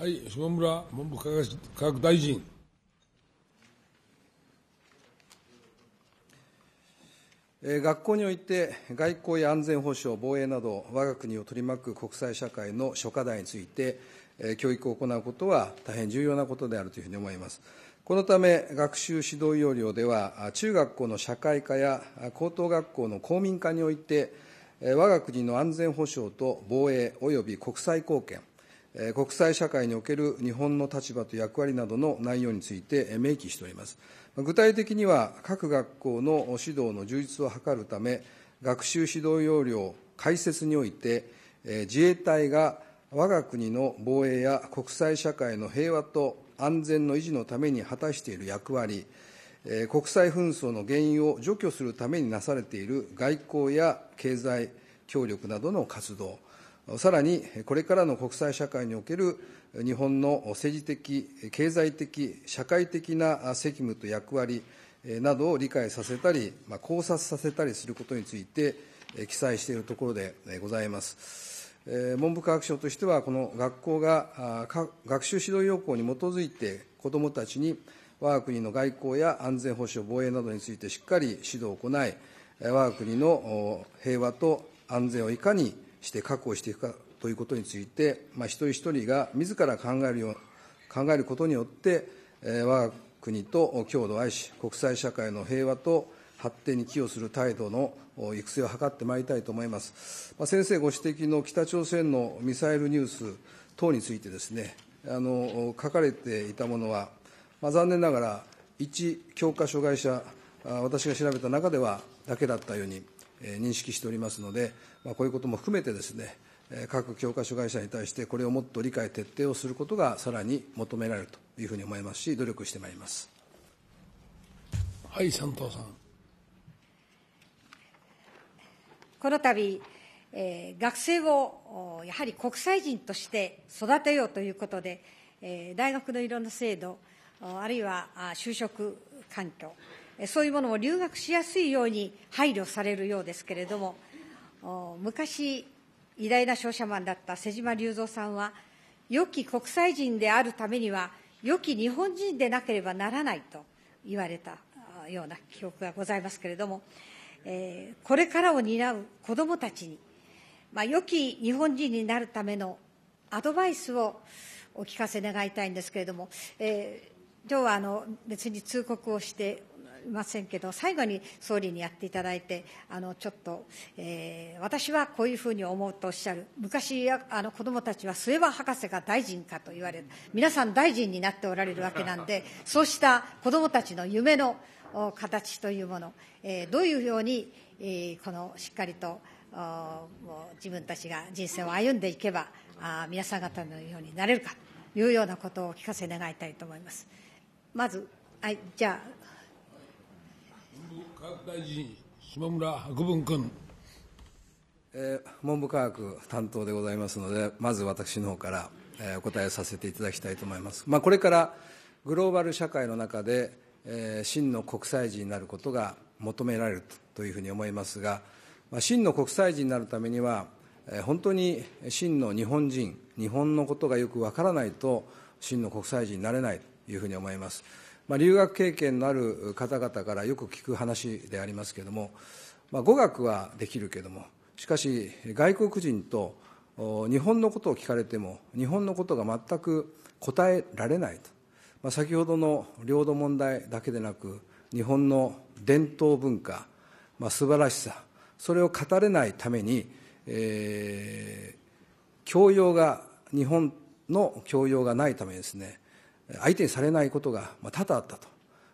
はい、下村文部科学大臣。学校において外交や安全保障、防衛など、我が国を取り巻く国際社会の諸課題について、教育を行うことは大変重要なことであるというふうに思います。このため、学習指導要領では、中学校の社会科や高等学校の公民科において、我が国の安全保障と防衛及び国際貢献、国際社会における日本の立場と役割などの内容について明記しております。具体的には、各学校の指導の充実を図るため、学習指導要領開設において、自衛隊が我が国の防衛や国際社会の平和と安全の維持のために果たしている役割、国際紛争の原因を除去するためになされている外交や経済協力などの活動、さらにこれからの国際社会における日本の政治的、経済的、社会的な責務と役割などを理解させたり、考察させたりすることについて記載しているところでございます。文部科学省としては、この学校が学習指導要項に基づいて、子どもたちに我が国の外交や安全保障、防衛などについてしっかり指導を行い、我が国の平和と安全をいかにして確保していくかということについて、まあ、一人一人が自ら考えるよう考えることによって、我が国と共同を愛し、国際社会の平和と発展に寄与する態度の育成を図ってまいりたいと思います。ま先生ご指摘の北朝鮮のミサイルニュース等についてですね、あの書かれていたものは、まあ、残念ながら、一教科書会社、私が調べた中ではだけだったように認識しておりますので、まあ、こういうことも含めてですね、各教科書会社に対してこれをもっと理解徹底をすることがさらに求められるというふうに思いますし努力してまいります。はい、三藤さん。この度、えー、学生をやはり国際人として育てようということで、えー、大学のいろんな制度、あるいは就職環境、そういうものも留学しやすいように配慮されるようですけれども、昔、偉大な商社マンだった瀬島隆三さんは、良き国際人であるためには、良き日本人でなければならないと言われたような記憶がございますけれども、えー、これからを担う子どもたちに、まあ、良き日本人になるためのアドバイスをお聞かせ願いたいんですけれども、えー、今日はあの別に通告をしていませんけど、最後に総理にやっていただいて、あのちょっと、えー、私はこういうふうに思うとおっしゃる、昔、あの子どもたちは末葉博士が大臣かと言われる、皆さん大臣になっておられるわけなんで、そうした子どもたちの夢の形というもの、えどういうように、えこのしっかりとお自分たちが人生を歩んでいけばあ皆さん方のようになれるかというようなことをお聞かせ願いたいと思います。まず、はい、じゃあ科学大臣下村博文君、えー、文部科学担当でございますのでまず私の方から、えー、お答えさせていただきたいと思います、まあ、これからグローバル社会の中でえ真の国際人になることが求められるというふうに思いますが、まあ、真の国際人になるためには、え本当に真の日本人、日本のことがよくわからないと、真の国際人になれないというふうに思います。まあ、留学経験のある方々からよく聞く話でありますけれども、まあ、語学はできるけれども、しかし、外国人と日本のことを聞かれても、日本のことが全く答えられないと。まあ、先ほどの領土問題だけでなく、日本の伝統文化、まあ、素晴らしさ、それを語れないために、えー、教養が、日本の教養がないためですね、相手にされないことが多々あったと。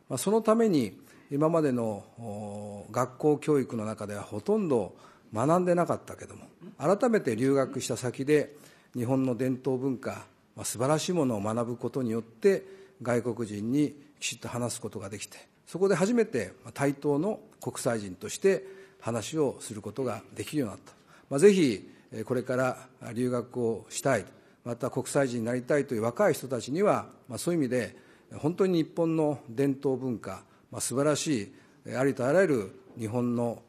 まあ、そのために、今までの学校教育の中ではほとんど学んでなかったけども、改めて留学した先で、日本の伝統文化、まあ、素晴らしいものを学ぶことによって、外国人にきちっと話すことができてそこで初めて対等の国際人として話をすることができるようになった、まあ、ぜひこれから留学をしたいまた国際人になりたいという若い人たちには、まあ、そういう意味で本当に日本の伝統文化、まあ、素晴らしいありとあらゆる日本の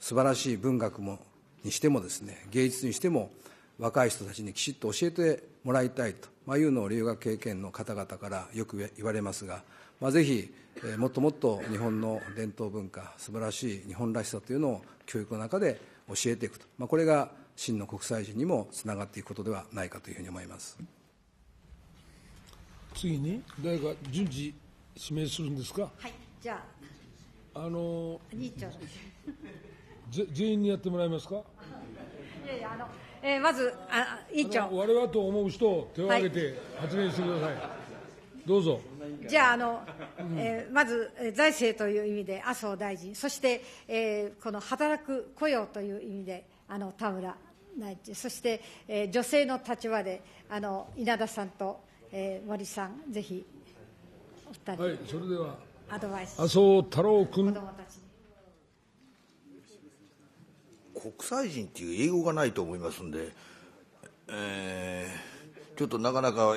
素晴らしい文学もにしてもですね芸術にしても若い人たちにきちっと教えてもらいたいとまあ、いうのを留学経験の方々からよく言われますが、まあ、ぜひ、えー、もっともっと日本の伝統文化素晴らしい日本らしさというのを教育の中で教えていくと、まあ、これが真の国際人にもつながっていくことではないかというふうに思います次に誰か順次指名するんですかはいじゃあの全員にやってもらえますかいやいやあのえー、まずあ委員長我はと思う人手を挙げて発言してください、はい、どうぞじゃあの、えー、まず財政という意味で麻生大臣そして、えー、この働く雇用という意味であの田村大臣そして、えー、女性の立場であの稲田さんと、えー、森さんぜひお二人、はい、それではアドバイス麻生太郎君国際人っていう英語がないと思いますんで、えー、ちょっとなかなか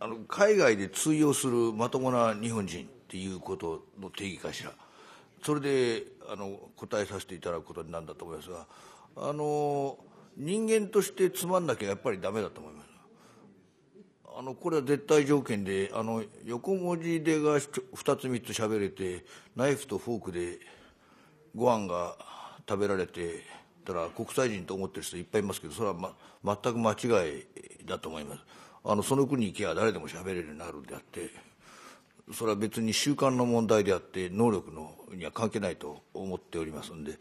あの海外で通用するまともな日本人っていうことの定義かしらそれであの答えさせていただくことになるんだと思いますがあの人間としてつまんなきゃやっぱりダメだと思います。あのこれは絶対条件であの横文字でが2つ3つ喋れてナイフとフォークでご飯が食べられてたら国際人と思ってる人いっぱいいますけどそれは、ま、全く間違いだと思いますあのその国行きば誰でも喋れるようになるんであってそれは別に習慣の問題であって能力のには関係ないと思っておりますんで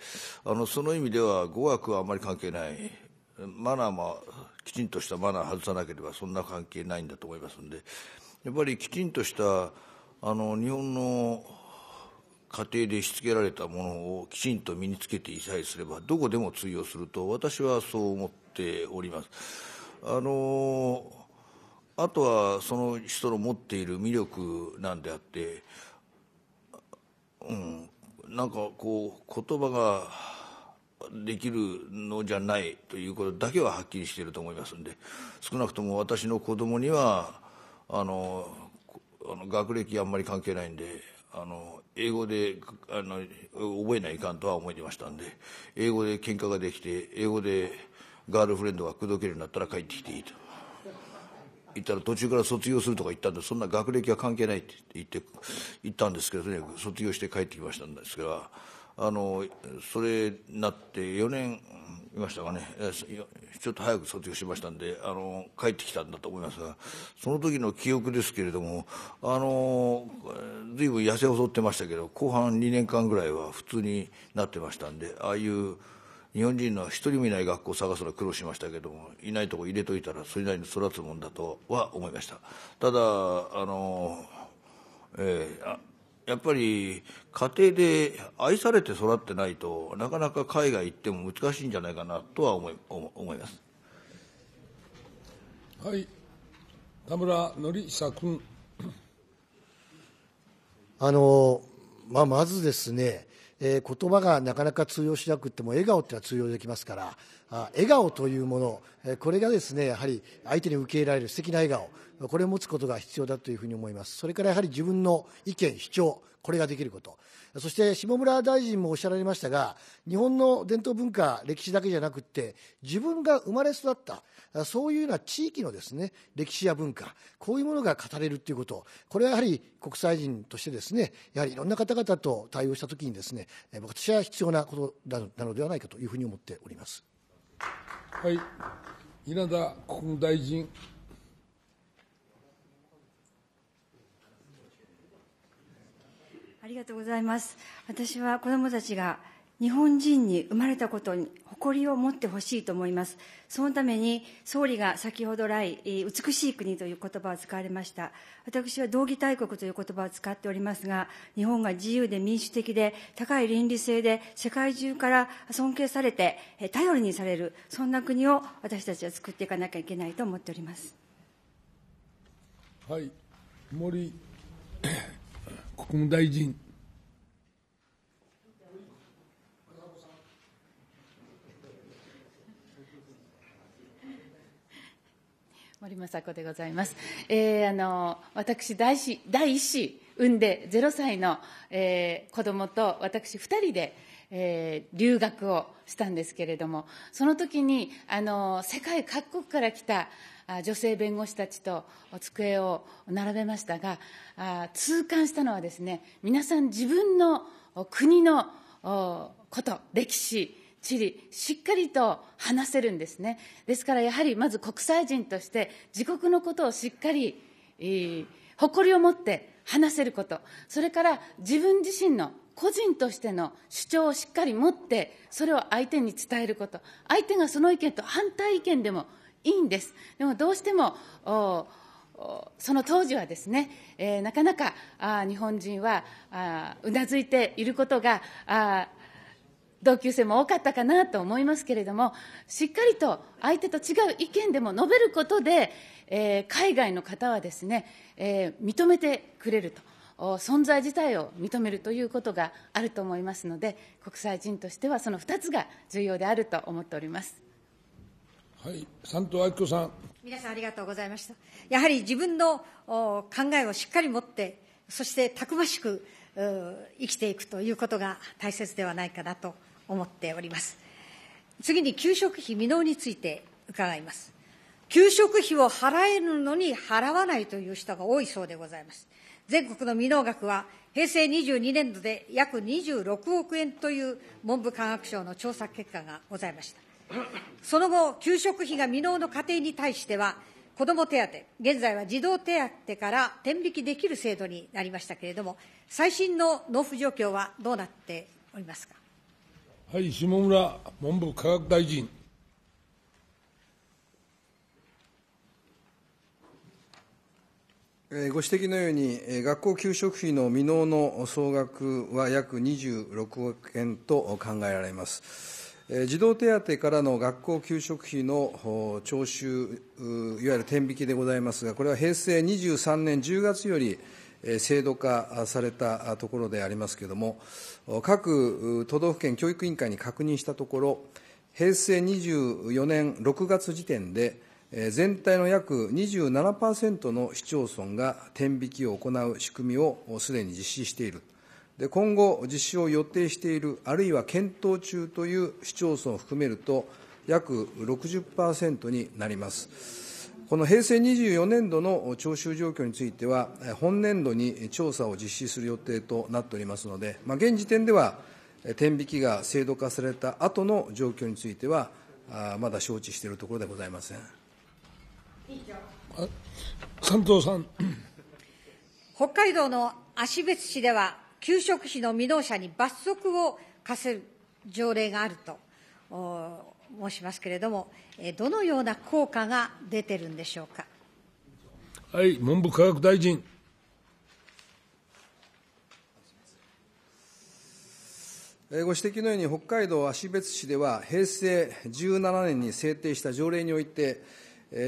あのその意味では語学はあまり関係ないマナーもきちんとしたマナー外さなければそんな関係ないんだと思いますんでやっぱりきちんとしたあの日本の家庭でしつけられたものをきちんと身につけていさえすればどこでも通用すると私はそう思っております。あのあとはその人の持っている魅力なんであって、うん、なんかこう言葉ができるのじゃないということだけははっきりしていると思いますんで少なくとも私の子供にはあの学歴あんまり関係ないんであの英語であの覚えないかんとは思いましたんで英語で喧嘩ができて英語でガールフレンドが口説けるようになったら帰ってきていいと言ったら途中から卒業するとか言ったんでそんな学歴は関係ないって言って言ったんですけどとにかく卒業して帰ってきましたんですら。あのそれになって4年いましたかねちょっと早く卒業しましたんであの帰ってきたんだと思いますがその時の記憶ですけれどもあの随分痩せ襲ってましたけど後半2年間ぐらいは普通になってましたんでああいう日本人の一人もいない学校を探すのは苦労しましたけどもいないとこ入れといたらそれなりに育つもんだとは思いましたただあのえー、あやっぱり家庭で愛されて育ってないとなかなか海外行っても難しいんじゃないかなとは思い思いますはい田村典久君あの、まあ、まずですねえー、言葉がなかなか通用しなくても笑顔ってのは通用できますからあ笑顔というもの、えー、これがですねやはり相手に受け入れられる素敵な笑顔これを持つことが必要だというふうに思いますそれからやはり自分の意見主張これができることそして下村大臣もおっしゃられましたが日本の伝統文化歴史だけじゃなくて自分が生まれ育ったそういうような地域のですね歴史や文化こういうものが語れるということこれはやはり国際人としてですねやはりいろんな方々と対応したときにですね私は必要なことなのではないかというふうに思っております。はい稲田国務大臣ありがとうございます。私は子どもたちが日本人に生まれたことに誇りを持ってほしいと思います。そのために総理が先ほど来、美しい国という言葉を使われました。私は道義大国という言葉を使っておりますが、日本が自由で民主的で高い倫理性で世界中から尊敬されて頼りにされる、そんな国を私たちは作っていかなきゃいけないと思っております。はい、森国務大臣。森雅子でございます。えー、あの私第一第一子産んで0歳の、えー、子供と私2人で。えー、留学をしたんですけれどもその時にあの世界各国から来た女性弁護士たちと机を並べましたが、痛感したのはですね、皆さん自分の国のこと、歴史、地理、しっかりと話せるんですね。ですからやはりまず国際人として自国のことをしっかり、えー、誇りを持って話せること、それから自分自身の個人としての主張をしっかり持って、それを相手に伝えること、相手がその意見と反対意見でもいいんです。でもどうしてもその当時はですね、えー、なかなかあ日本人はうなずいていることがあ同級生も多かったかなと思いますけれどもしっかりと相手と違う意見でも述べることで、えー、海外の方はですね、えー、認めてくれると。存在自体を認めるということがあると思いますので国際人としてはその2つが重要であると思っております。はい、山東明子さん。皆さんありがとうございました。やはり自分の考えをしっかり持って、そしてたくましく生きていくということが大切ではないかなと思っております。次に給食費未納について伺います。給食費を払えるのに払わないという人が多いそうでございます。全国の未納額は平成22年度で約26億円という文部科学省の調査結果がございました。その後、給食費が未納の家庭に対しては、子ども手当、現在は児童手当から転引きできる制度になりましたけれども、最新の納付状況はどうなっておりますか。はい、下村文部科学大臣。ご指摘のように、学校給食費の未納の総額は約26億円と考えられます。児童手当からの学校給食費の徴収、いわゆる天引きでございますが、これは平成23年10月より制度化されたところでありますけれども、各都道府県教育委員会に確認したところ、平成24年6月時点で、全体の約27%の市町村が天引きを行う仕組みをすでに実施している。で今後、実施を予定している、あるいは検討中という市町村を含めると、約60%になります。この平成24年度の徴収状況については、本年度に調査を実施する予定となっておりますので、まあ、現時点では、天引きが制度化された後の状況については、まだ承知しているところでございません。三藤さん。北海道の芦別市では、給食費の未納者に罰則を課せる条例があると申しますけれども、どのような効果が出てるんでしょうか。はい、文部科学大臣。ご指摘のように、北海道芦別市では、平成17年に制定した条例において、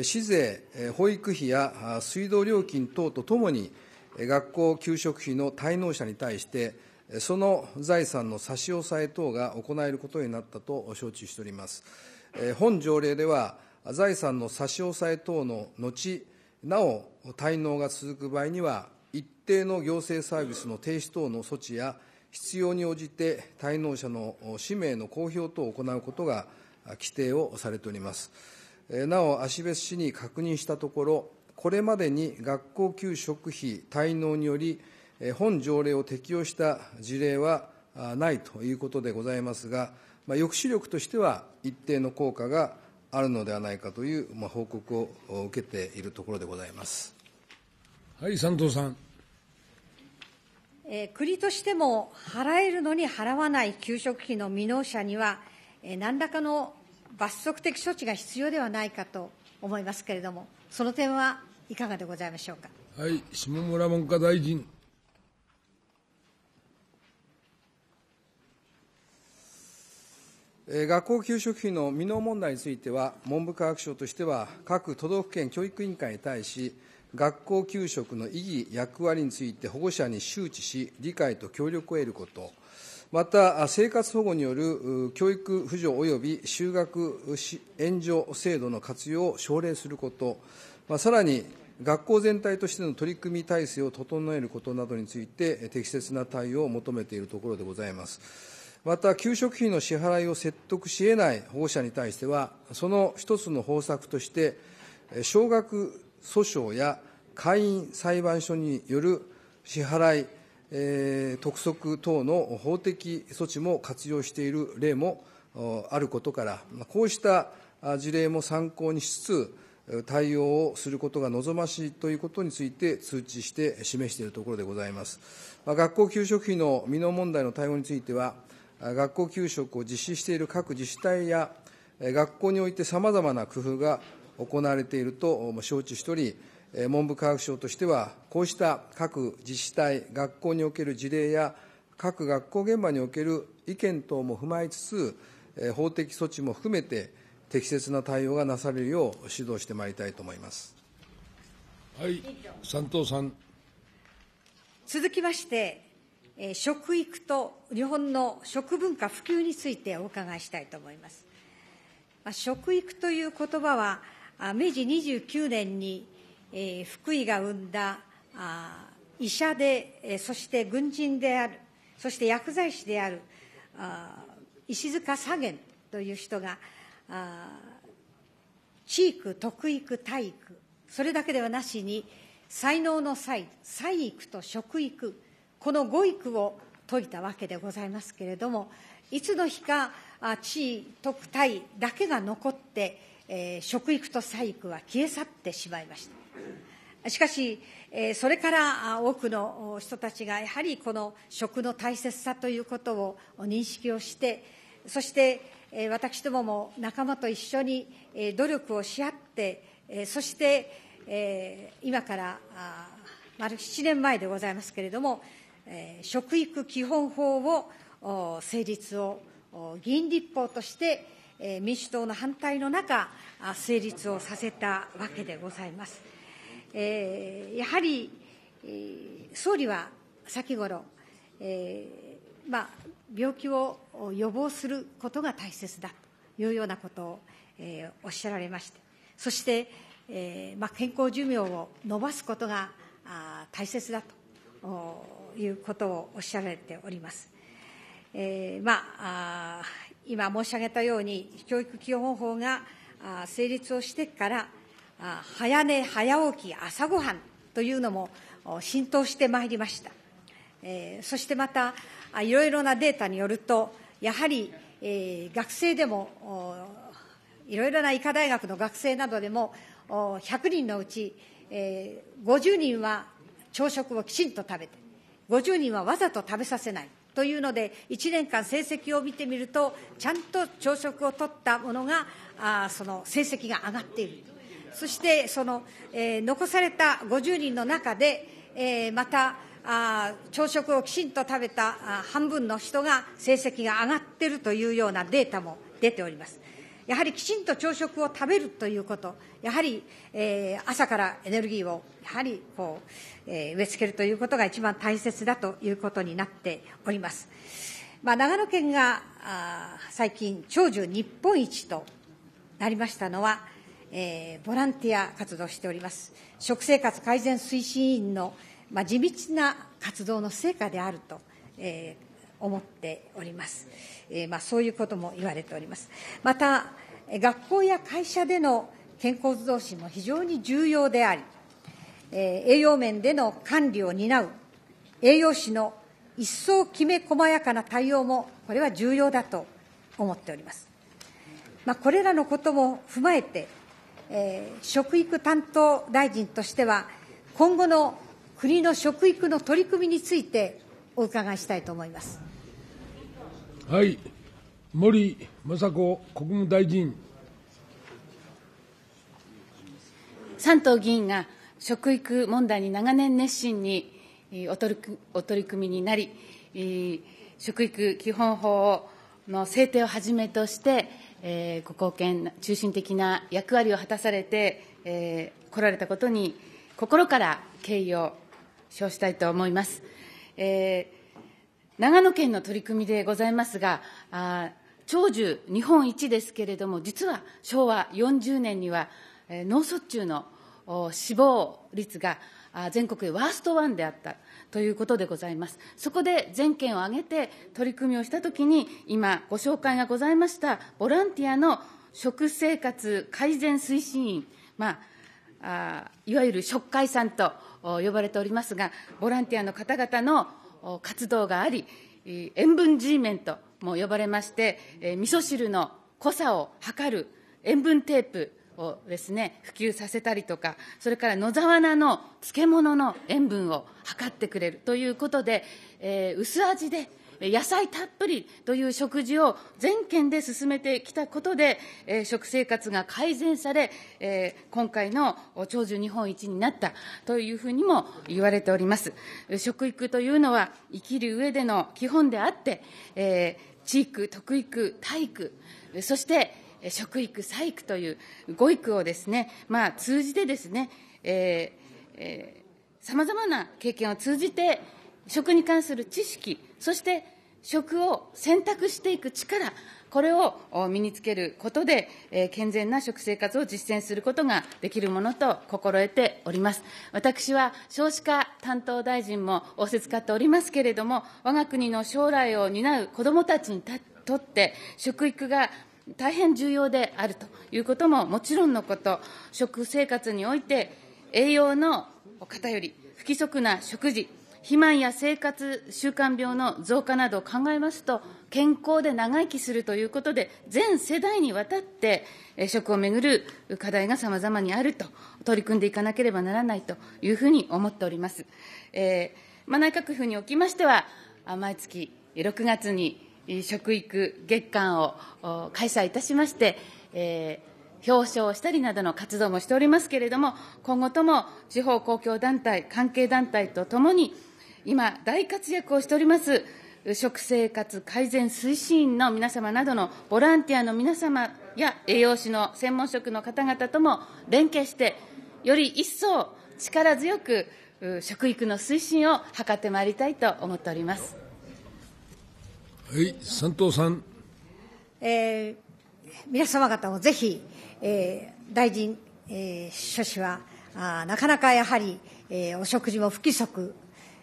市税、保育費や水道料金等とともに、学校給食費の滞納者に対して、その財産の差し押さえ等が行えることになったと承知しております。本条例では、財産の差し押さえ等の後、なお滞納が続く場合には、一定の行政サービスの停止等の措置や、必要に応じて滞納者の氏名の公表等を行うことが規定をされております。なお、芦別市に確認したところ、これまでに学校給食費滞納により、本条例を適用した事例はないということでございますが、まあ、抑止力としては一定の効果があるのではないかという、まあ、報告を受けているところでございます。はい、山藤さん。え国としても払えるのに払わない給食費の未納者には、え何らかの罰則的措置が必要ではないかと思いますけれども、その点はいかがでございましょうか。はい、下村文科大臣。学校給食費の未納問題については、文部科学省としては、各都道府県教育委員会に対し、学校給食の意義、役割について保護者に周知し、理解と協力を得ること、また、生活保護による教育扶助及び就学援助制度の活用を奨励すること、まあ、さらに学校全体としての取り組み体制を整えることなどについて、適切な対応を求めているところでございます。また、給食費の支払いを説得し得ない保護者に対しては、その一つの方策として、少額訴訟や会員裁判所による支払い、えー、督促等の法的措置も活用している例もあることから、こうした事例も参考にしつつ、対応をすることが望ましいということについて通知して示しているところでございます。まあ、学校給食費の未納問題の対応については、学校給食を実施している各自治体や、学校においてさまざまな工夫が行われていると承知しており、文部科学省としては、こうした各自治体、学校における事例や、各学校現場における意見等も踏まえつつ、法的措置も含めて、適切な対応がなされるよう指導してまいりたいと思います。はい、三藤さん。続きまして、え食育と日本の食文化普及についてお伺いしたいと思います。まあ、食育という言葉は、明治29年に、え福井が生んだあ医者で、えそして軍人である、そして薬剤師であるあ石塚左源という人が、あ地域特育体育それだけではなしに才能の才才育と食育この語育を解いたわけでございますけれどもいつの日か地位特体だけが残って、えー、食育と才育は消え去ってしまいましたしかし、えー、それから多くの人たちがやはりこの食の大切さということを認識をしてそして私どもも仲間と一緒に努力をし合って、そして今から丸7年前でございますけれども、食育基本法を成立を議員立法として、民主党の反対の中、成立をさせたわけでございます。やはり総理は先頃、まあ、病気を予防することが大切だというようなことを、えー、おっしゃられまして、そして、えーまあ、健康寿命を延ばすことがあ大切だということをおっしゃられております。えーまあ、あ今申し上げたように、教育基本法があ成立をしてから、あ早寝、早起き、朝ごはんというのも浸透してまいりました。えー、そしてまた、いろいろなデータによると、やはり、えー、学生でも、いろいろな医科大学の学生などでも、100人のうち、えー、50人は朝食をきちんと食べて、50人はわざと食べさせないというので、1年間成績を見てみると、ちゃんと朝食をとったものが、あその成績が上がっている。そしてその、えー、残された50人の中で、えー、また、あ朝食をきちんと食べた半分の人が成績が上がっているというようなデータも出ております。やはりきちんと朝食を食べるということ、やはり、えー、朝からエネルギーをやはりこう、えー、植え付けるということが一番大切だということになっております。まあ、長野県があ最近、長寿日本一となりましたのは、えー、ボランティア活動しております。食生活改善推進委員のまあ、地道な活動の成果であると、えー、思っております、えーまあ、そういうことも言われておりますまた学校や会社での健康増進も非常に重要であり、えー、栄養面での管理を担う栄養士の一層きめ細やかな対応もこれは重要だと思っております、まあ、これらのことも踏まえて、えー、食育担当大臣としては今後の国の食育の取り組みについてお伺いしたいと思います。はい、森雅子国務大臣。三党議員が食育問題に長年熱心にお取り組みになり、食育基本法の制定をはじめとして、えご貢献、中心的な役割を果たされて、え来られたことに、心から敬意を称したいと思います。えー、長野県の取り組みでございますが、あ長寿日本一ですけれども、実は昭和40年には、えー、脳卒中の死亡率が全国でワーストワンであったということでございます。そこで全県を挙げて取り組みをしたときに、今、ご紹介がございましたボランティアの食生活改善推進員、まあ、あいわゆる食会さんと呼ばれておりますが、ボランティアの方々の活動があり、塩分 G メンとも呼ばれまして、えー、味噌汁の濃さを測る塩分テープをですね、普及させたりとか、それから野沢菜の漬物の塩分を測ってくれるということで、え薄味で野菜たっぷりという食事を全県で進めてきたことで、え食生活が改善され、え今回の長寿日本一になったというふうにも言われております。食育というのは生きる上での基本であって、え地域、特育、体育、そして食育、細育という語育をですね、まあ、通じてですね、えー、えーさまざまな経験を通じて、食に関する知識、そして食を選択していく力、これを身につけることで、健全な食生活を実践することができるものと心得ております。私は少子化担当大臣も仰せつかっておりますけれども、我が国の将来を担う子どもたちにとって、食育が大変重要であるということももちろんのこと、食生活において栄養の偏り、不規則な食事、肥満や生活習慣病の増加などを考えますと、健康で長生きするということで、全世代にわたって、食をめぐる課題がさまざまにあると、取り組んでいかなければならないというふうに思っております。えーまあ、内閣府におきましては、毎月6月に食育月間を開催いたしまして、えー、表彰したりなどの活動もしておりますけれども、今後とも地方公共団体、関係団体とともに、今、大活躍をしております、食生活改善推進員の皆様などのボランティアの皆様や栄養士の専門職の方々とも連携して、より一層力強く食育の推進を図ってまいりたいと思っております。はい、山藤さん。えー、皆様方もぜひ、えー、大臣、えー、諸氏はあなかなかやはり、えー、お食事も不規則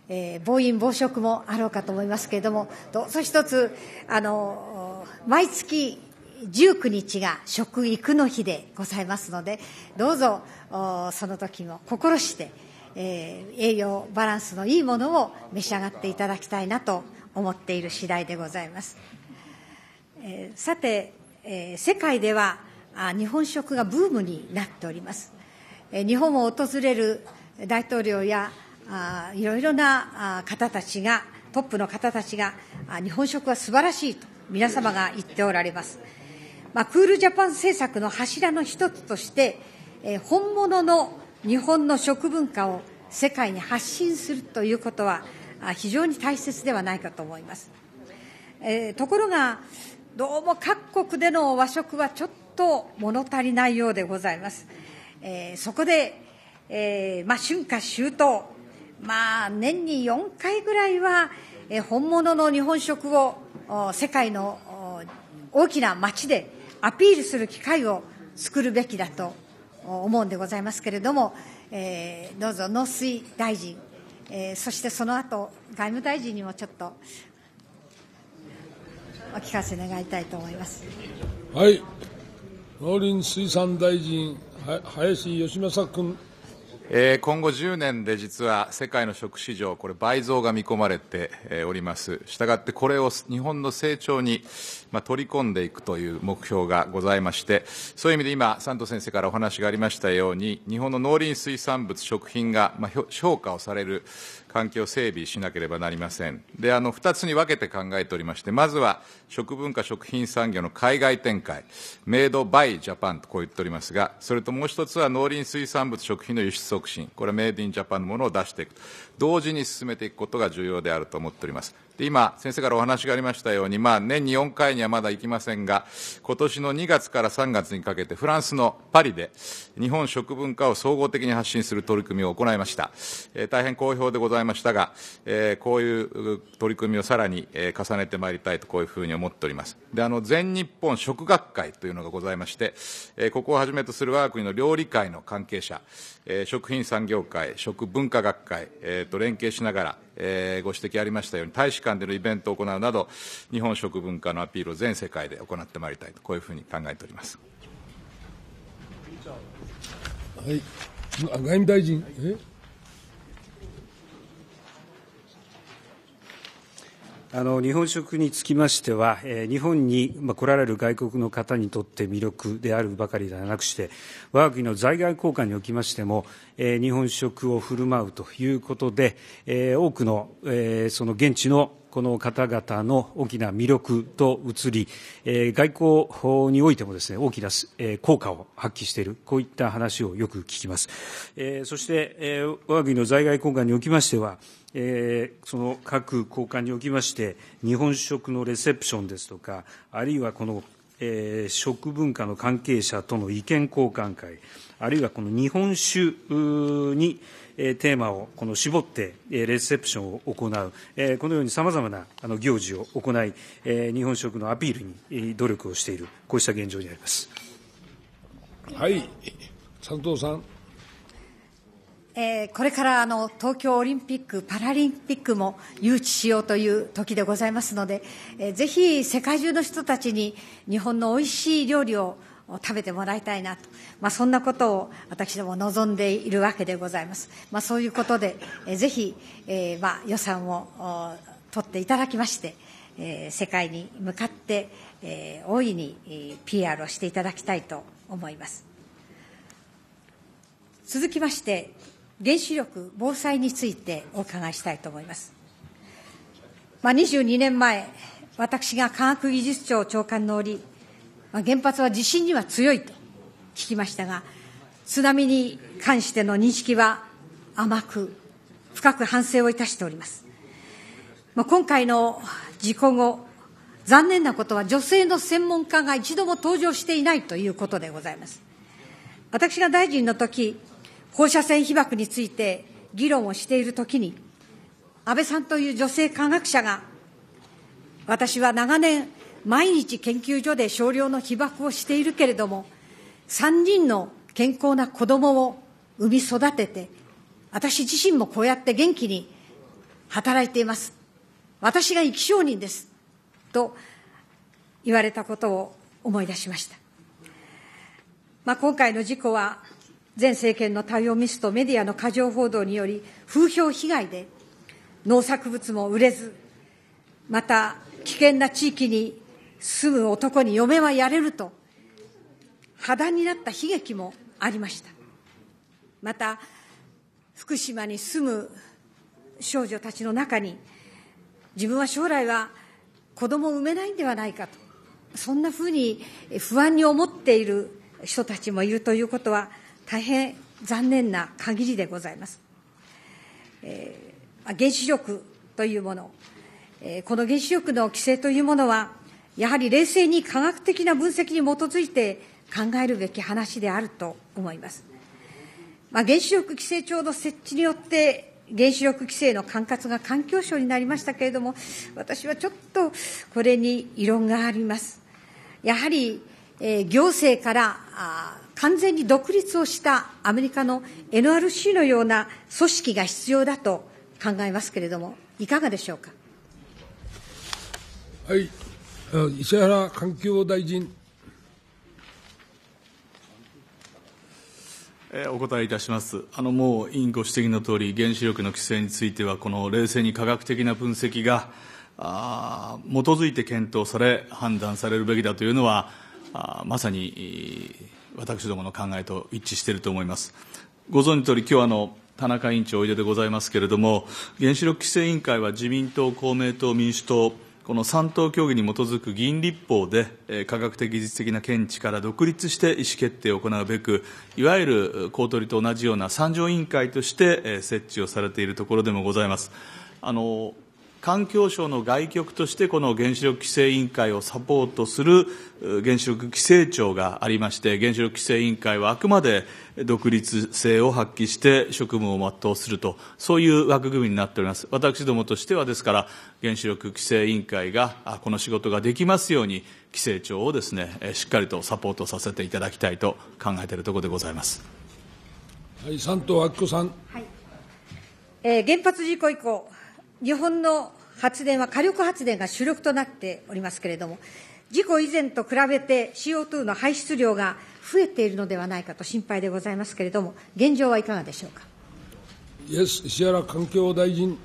えー、暴飲暴食もあろうかと思いますけれども、どうぞ一つ、あの、毎月19日が食育の日でございますので、どうぞ、その時も心して、えー、栄養バランスのいいものを召し上がっていただきたいなと思っている次第でございます。えー、さて、えー、世界ではあ日本食がブームになっております。えー、日本を訪れる大統領やあいろいろな方たちが、トップの方たちが、日本食は素晴らしいと皆様が言っておられます。まあ、クールジャパン政策の柱の一つとして、え本物の日本の食文化を世界に発信するということは、非常に大切ではないかと思います。えところが、どうも各国での和食はちょっと物足りないようでございます。えそこで、えまあ、春夏秋冬、まあ、年に4回ぐらいは、え本物の日本食を世界の大きな街でアピールする機会を作るべきだと思うんでございますけれども、えー、どうぞ農水大臣、えー、そしてその後外務大臣にもちょっとお聞かせ願いたいと思います。はい農林水産大臣林芳正君。えー、今後10年で実は世界の食市場、これ倍増が見込まれております。したがってこれを日本の成長に、まあ、取り込んでいくという目標がございまして、そういう意味で今、サント先生からお話がありましたように、日本の農林水産物、食品が、まあ、評価をされる環境を整備しなければなりません。で、あの、二つに分けて考えておりまして、まずは、食文化食品産業の海外展開、メイドバイジャパンとこう言っておりますが、それともう一つは農林水産物食品の輸出促進、これはメイドインジャパンのものを出していくと、同時に進めていくことが重要であると思っております。で今、先生からお話がありましたように、まあ、年に4回にはまだ行きませんが、今年の2月から3月にかけて、フランスのパリで、日本食文化を総合的に発信する取り組みを行いました。えー、大変好評でございましたが、えー、こういう取り組みをさらに、えー、重ねてまいりたいと、こういうふうに思っております。で、あの、全日本食学会というのがございまして、えー、ここをはじめとする我が国の料理界の関係者、え食品産業界、食文化学会、えと連携しながら、えご指摘ありましたように、大使館でのイベントを行うなど、日本食文化のアピールを全世界で行ってまいりたいと、こういうふうに考えております。はい、外務大臣、え日本食につきましては、日本に来られる外国の方にとって魅力であるばかりではなくして、我が国の在外交換におきましても、日本食を振る舞うということで、多くのその現地のこの方々の大きな魅力と移り、外交においてもですね、大きな効果を発揮している、こういった話をよく聞きます。そして、我が国の在外公館におきましては、えー、その各交換におきまして、日本食のレセプションですとか、あるいはこの、えー、食文化の関係者との意見交換会、あるいはこの日本酒に、テーマをこの絞って、レセプションを行う、このようにさまざまな行事を行い、日本食のアピールに努力をしている、こうした現状にあります。はい、佐藤さん。えー、これからあの東京オリンピック・パラリンピックも誘致しようという時でございますので、えー、ぜひ世界中の人たちに日本のおいしい料理を食べてもらいたいなと、まあ、そんなことを私ども望んでいるわけでございます、まあ、そういうことで、えー、ぜひ、えーまあ、予算を取っていただきまして、えー、世界に向かって、えー、大いに、ー、PR をしていただきたいと思います続きまして原子力防災についてお伺いしたいと思います、まあ、22年前私が科学技術庁長官の折まあ、原発は地震には強いと聞きましたが、津波に関しての認識は甘く、深く反省をいたしております。まあ、今回の事故後、残念なことは女性の専門家が一度も登場していないということでございます。私が大臣の時、放射線被爆について議論をしているときに、安倍さんという女性科学者が、私は長年毎日研究所で少量の被爆をしているけれども、3人の健康な子供を産み育てて、私自身もこうやって元気に働いています。私が生き証人です。と言われたことを思い出しました。まあ、今回の事故は、前政権の対応ミスとメディアの過剰報道により、風評被害で農作物も売れず、また危険な地域に住む男に嫁はやれると、破談になった悲劇もありました。また、福島に住む少女たちの中に、自分は将来は子供を産めないんではないかと、そんなふうに不安に思っている人たちもいるということは、大変残念な限りでございます。えー、原子力というもの、えー、この原子力の規制というものは、やはり冷静に科学的な分析に基づいて考えるべき話であると思います。まあ、原子力規制庁の設置によって、原子力規制の管轄が環境省になりましたけれども、私はちょっとこれに異論があります。やはり、えー、行政からあ完全に独立をしたアメリカの NRC のような組織が必要だと考えますけれども、いかがでしょうか。はい石原環境大臣。お答えいたします。あのもう委員ご指摘のとおり、原子力の規制については、この冷静に科学的な分析があ基づいて検討され、判断されるべきだというのは、あまさに私どもの考えと一致していると思います。ご存知通り、今日あの田中委員長おいででございますけれども、原子力規制委員会は自民党、公明党、民主党、この3党協議に基づく議員立法で、科学的技術的な見地から独立して意思決定を行うべく、いわゆる公取と同じような参上委員会として設置をされているところでもございます。あの環境省の外局として、この原子力規制委員会をサポートする原子力規制庁がありまして、原子力規制委員会はあくまで独立性を発揮して職務を全うすると、そういう枠組みになっております。私どもとしては、ですから、原子力規制委員会がこの仕事ができますように、規制庁をですね、しっかりとサポートさせていただきたいと考えているところでございます。はい、三藤明子さん。はい。えー、原発事故以降、日本の発電は火力発電が主力となっておりますけれども、事故以前と比べて CO2 の排出量が増えているのではないかと心配でございますけれども、現状はいかがでしょうか。y 石原環境大臣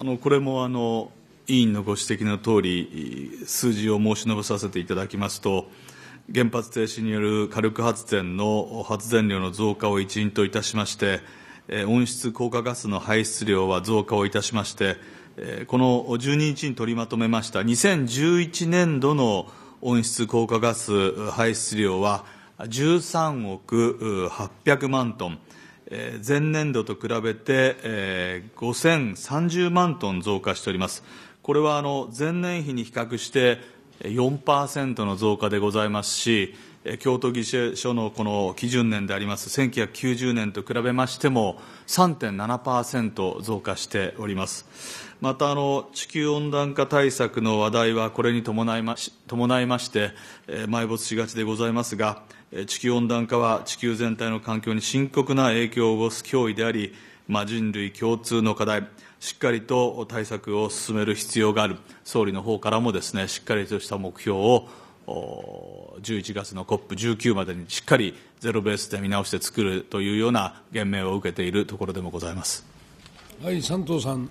あのこれもあの委員のご指摘のとおり、数字を申し述べさせていただきますと、原発停止による火力発電の発電量の増加を一因といたしまして、温室効果ガスの排出量は増加をいたしまして、この12日に取りまとめました2011年度の温室効果ガス排出量は13億800万トン、前年度と比べて5030万トン増加しております。これはあの前年比に比較して4%の増加でございますし、京都議事所のこの基準年であります、1990年と比べましても、3.7%増加しております。またあの、地球温暖化対策の話題は、これに伴いまし伴いまして、埋没しがちでございますが、地球温暖化は地球全体の環境に深刻な影響を及ぼす脅威であり、まあ、人類共通の課題、しっかりと対策を進める必要がある、総理の方からもですねしっかりとした目標を11月の COP19 までにしっかりゼロベースで見直して作るというような言明を受けているところでもございます。はい、三藤さん。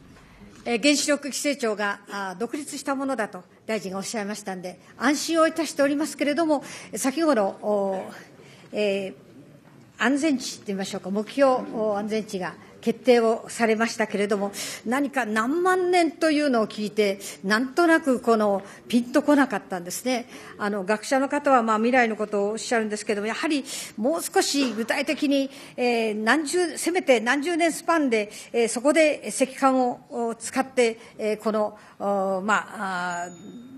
原子力規制庁が独立したものだと大臣がおっしゃいましたんで、安心をいたしておりますけれども、先ほど、えー、安全地といいましょうか、目標安全地が。決定をされましたけれども、何か何万年というのを聞いて、なんとなくこのピンとこなかったんですね。あの学者の方はまあ未来のことをおっしゃるんですけれども、やはりもう少し具体的に、えー、何十、せめて何十年スパンで、えー、そこで石棺を使って、えー、この、まあ、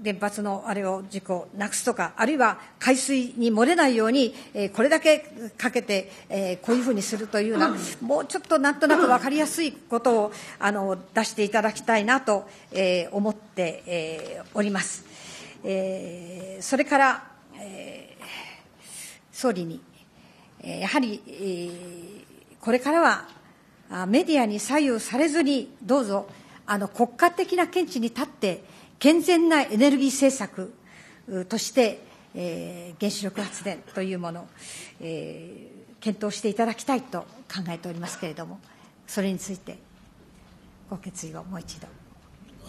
原発のあれを事故をなくすとか、あるいは海水に漏れないように、えー、これだけかけて、えー、こういうふうにするというような、もうちょっとなんとなく分かりやすいことをあの出していただきたいなと、えー、思って、えー、おります。えー、それから、えー、総理に、えー、やはり、えー、これからはメディアに左右されずに、どうぞあの国家的な見地に立って、健全なエネルギー政策として、えー、原子力発電というもの、えー、検討していただきたいと考えておりますけれども、それについて、ご決意をもう一度。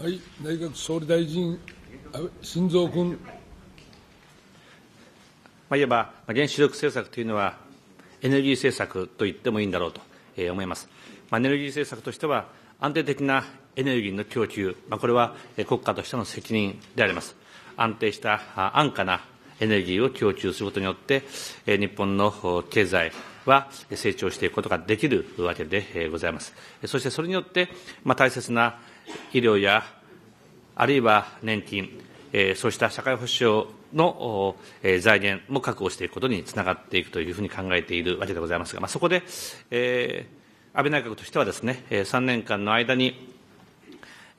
はい、内閣総理大臣、新蔵君。まあ、いえば、原子力政策というのは、エネルギー政策と言ってもいいんだろうと思います。まあ、エネルギー政策としては、安定的なエネルギーの供給、まあ、これは国家としての責任であります。安定した安価なエネルギーを供給することによって、日本の経済は成長していくことができるわけでございます。そしてそれによって、まあ、大切な医療や、あるいは年金、そうした社会保障の財源も確保していくことにつながっていくというふうに考えているわけでございますが、まあ、そこで、えー、安倍内閣としてはですね、3年間の間に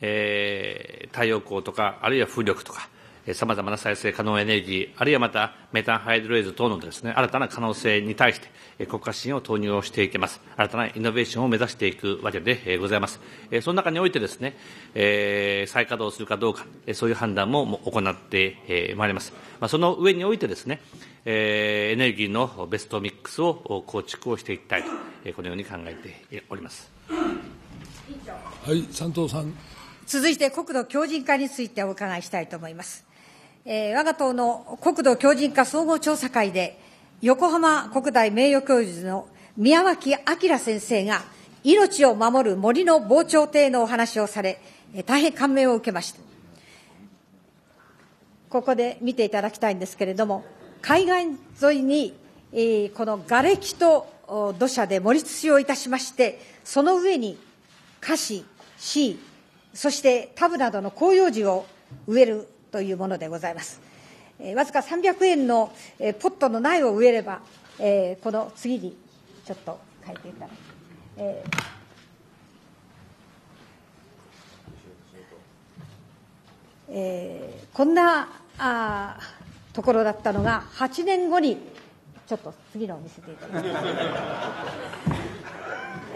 えー、太陽光とか、あるいは風力とか、さまざまな再生可能エネルギー、あるいはまたメタンハイドレーズ等のです、ね、新たな可能性に対して、国家支援を投入をしていきます、新たなイノベーションを目指していくわけでございます。その中においてですね、ええ再稼働するかどうか、そういう判断も行ってまいります。その上においてですね、えエネルギーのベストミックスを構築をしていきたいと、このように考えております。はい、佐藤さん。続いて国土強靭化についてお伺いしたいと思います。えー、我が党の国土強靭化総合調査会で、横浜国大名誉教授の宮脇明先生が、命を守る森の防潮堤のお話をされ、大変感銘を受けました。ここで見ていただきたいんですけれども、海岸沿いに、えー、この瓦礫と土砂で盛り土をいたしまして、その上に菓子、C、そしてタブなどの広葉樹を植えるというものでございます。えー、わずか300円の、えー、ポットの苗を植えれば、えー、この次にちょっと書いていただきえーえー、こんなあところだったのが8年後にちょっと次のを見せていただきます。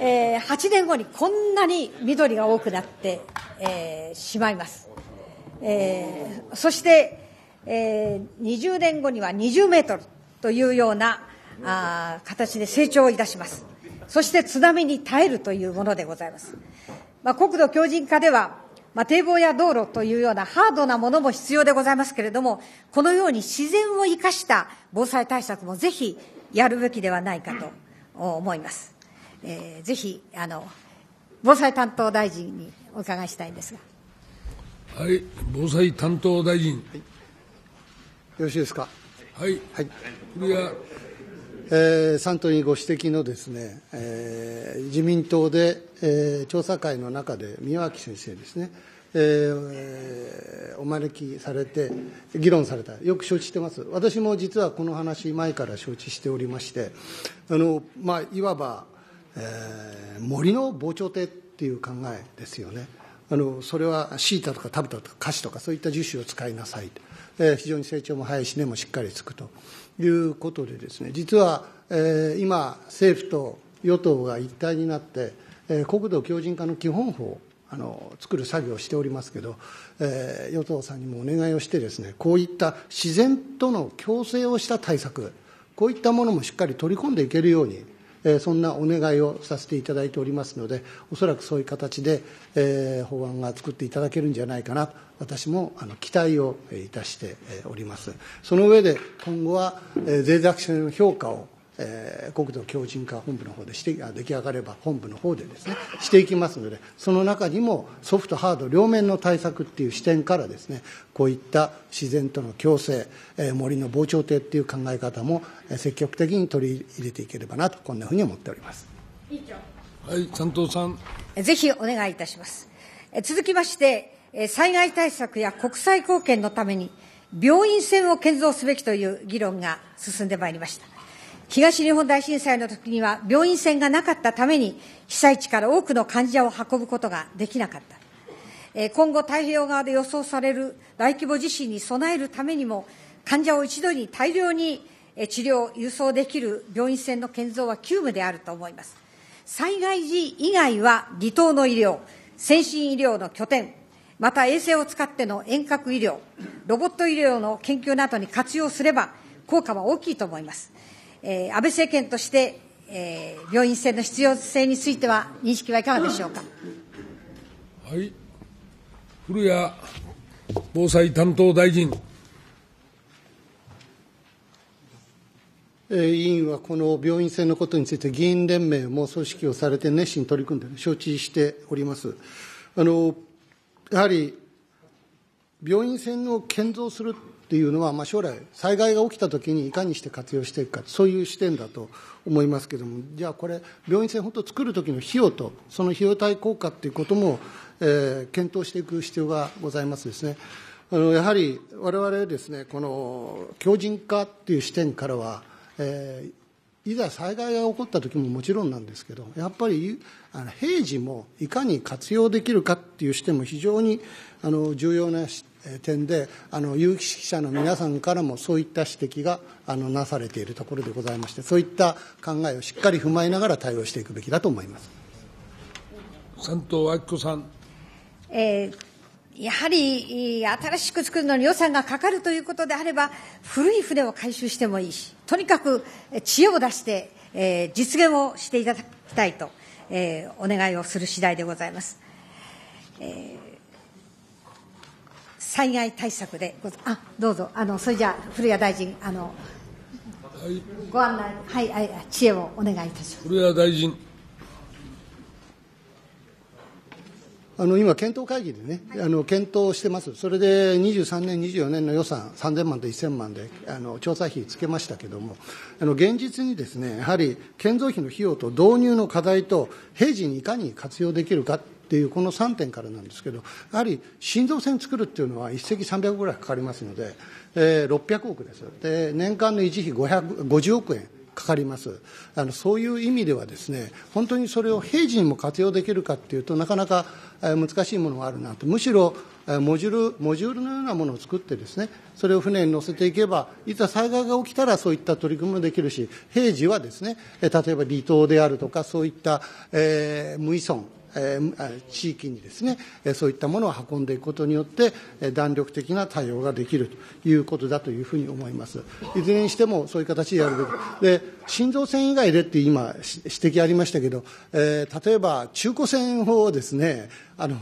えー、8年後にこんなに緑が多くなって、えー、しまいます、えー、そして、えー、20年後には20メートルというようなあ形で成長いたしますそして津波に耐えるというものでございます、まあ、国土強靭化では、まあ、堤防や道路というようなハードなものも必要でございますけれどもこのように自然を生かした防災対策もぜひやるべきではないかと思いますえー、ぜひあの防災担当大臣にお伺いしたいんですが。はい、防災担当大臣。はい、よろしいですか。はい。はい。これえー、3党にご指摘のですね、えー、自民党で、えー、調査会の中で宮脇先生ですね、えー、お招きされて、議論された、よく承知してます、私も実はこの話、前から承知しておりまして、あのまあ、いわばえー、森の防潮堤っていう考えですよねあのそれはシータとかタブタとかカシとかそういった樹種を使いなさいと、えー、非常に成長も早いし根、もしっかりつくということでですね実は、えー、今政府と与党が一体になって、えー、国土強靭化の基本法あの作る作業をしておりますけど、えー、与党さんにもお願いをしてですねこういった自然との共生をした対策こういったものもしっかり取り込んでいけるようにえそんなお願いをさせていただいておりますので、おそらくそういう形で、え法案が作っていただけるんじゃないかなと、私もあの期待をいたしております。その上で、今後は、え脆弱性の評価をえー、国土強靭化本部の方でして出来上がれば本部の方でですねしていきますのでその中にもソフトハード両面の対策っていう視点からですねこういった自然との共生、えー、森の防潮堤っていう考え方も積極的に取り入れていければなとこんなふうに思っております。委はい、担当さん。ぜひお願いいたします。続きまして、災害対策や国際貢献のために、病院船を建造すべきという議論が進んでまいりました。東日本大震災の時には病院船がなかったために被災地から多くの患者を運ぶことができなかった。今後太平洋側で予想される大規模地震に備えるためにも患者を一度に大量に治療、輸送できる病院船の建造は急務であると思います。災害時以外は離島の医療、先進医療の拠点、また衛星を使っての遠隔医療、ロボット医療の研究などに活用すれば効果は大きいと思います。えー、安倍政権として、えー、病院制の必要性については、認識はいかがでしょうか。はい、古谷防災担当大臣。委員はこの病院制のことについて、議員連盟も組織をされて熱心に取り組んで、承知しております。あのやはり病院船を建造するっていうのは、まあ、将来災害が起きた時にいかにして活用していくかそういう視点だと思いますけどもじゃあこれ病院船本当作る時の費用とその費用対効果ということも、えー、検討していく必要がございますですねあのやはり我々ですねこの強靭化っていう視点からは、えー、いざ災害が起こった時ももちろんなんですけどやっぱりあの平時もいかに活用できるかっていう視点も非常にあの重要な視点であの有識者の皆さんからもそういった指摘があのなされているところでございましてそういった考えをしっかり踏まえながら対応していくべきだと思います山東明子さん。えーやはり新しく作るのに予算がかかるということであれば古い船を回収してもいいしとにかく知恵を出して、えー、実現をしていただきたいと、えー、お願いをする次第でございます。えー災害対策でござあどうぞあのそれじゃ古谷大臣あの、はい、ご案内はいはい知恵をお願いいたします古谷大臣あの今、検討会議でね、はい、あの検討してます、それで23年、24年の予算、3000万と1000万であの調査費つけましたけれども、あの現実にですねやはり建造費の費用と導入の課題と、平時にいかに活用できるかっていうこの3点からなんですけどやはり新造船作るっていうのは1隻300ぐらいかかりますので、えー、600億ですで年間の維持費50億円かかりますあのそういう意味ではですね本当にそれを平時にも活用できるかっていうとなかなか難しいものがあるなとむしろモジュールモジュールのようなものを作ってですねそれを船に乗せていけばいざ災害が起きたらそういった取り組みもできるし平時はですね例えば離島であるとかそういった、えー、無依存えー、地域にですね、そういったものを運んでいくことによって、弾力的な対応ができるということだというふうに思います。いずれにしてもそういう形でやるべき。で、心臓線以外でって今指摘ありましたけど、えー、例えば中古線をですね、あの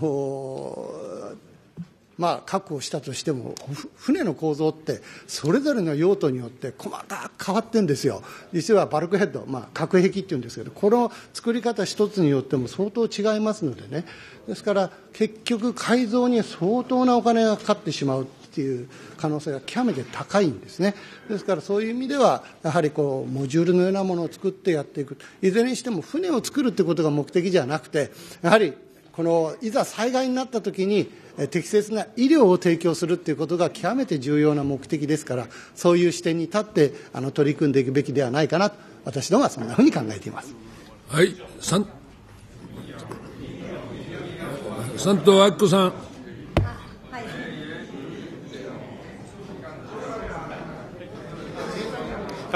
まあ、確保したとしても船の構造ってそれぞれの用途によって細かく変わってるんですよ実はバルクヘッド、まあ、核壁っていうんですけどこの作り方一つによっても相当違いますのでねですから結局改造に相当なお金がかかってしまうていう可能性が極めて高いんですね、ですからそういう意味では、やはりこうモジュールのようなものを作ってやっていく、いずれにしても船を作るということが目的じゃなくて、やはりこのいざ災害になった時に適切な医療を提供するということが極めて重要な目的ですからそういう視点に立ってあの取り組んでいくべきではないかなと私どもはそんなふうに考えています。はい、三藤明子さん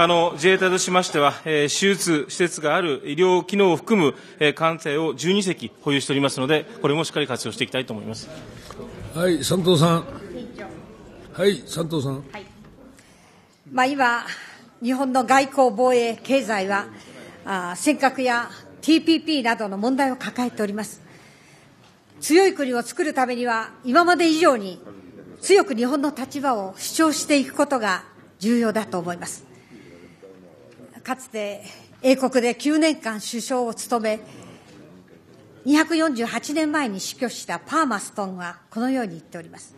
あの、自衛隊としましては、えー、手術施設がある医療機能を含む、えー、艦艇を12隻保有しておりますので、これもしっかり活用していきたいと思います。はい、佐藤さん。はい、佐藤さん。はい。まあ今、日本の外交、防衛、経済は、あ尖閣や TPP などの問題を抱えております。強い国を作るためには、今まで以上に強く日本の立場を主張していくことが重要だと思います。かつて英国で9年間首相を務め、248年前に死去したパーマストンはこのように言っております。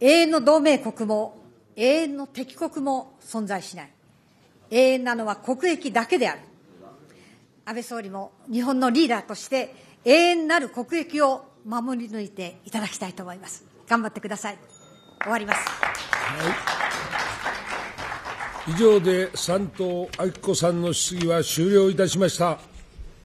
永遠の同盟国も永遠の敵国も存在しない。永遠なのは国益だけである。安倍総理も日本のリーダーとして永遠なる国益を守り抜いていただきたいと思います。頑張ってください。終わります。はい以上で三島明子さんの質疑は終了いたしました。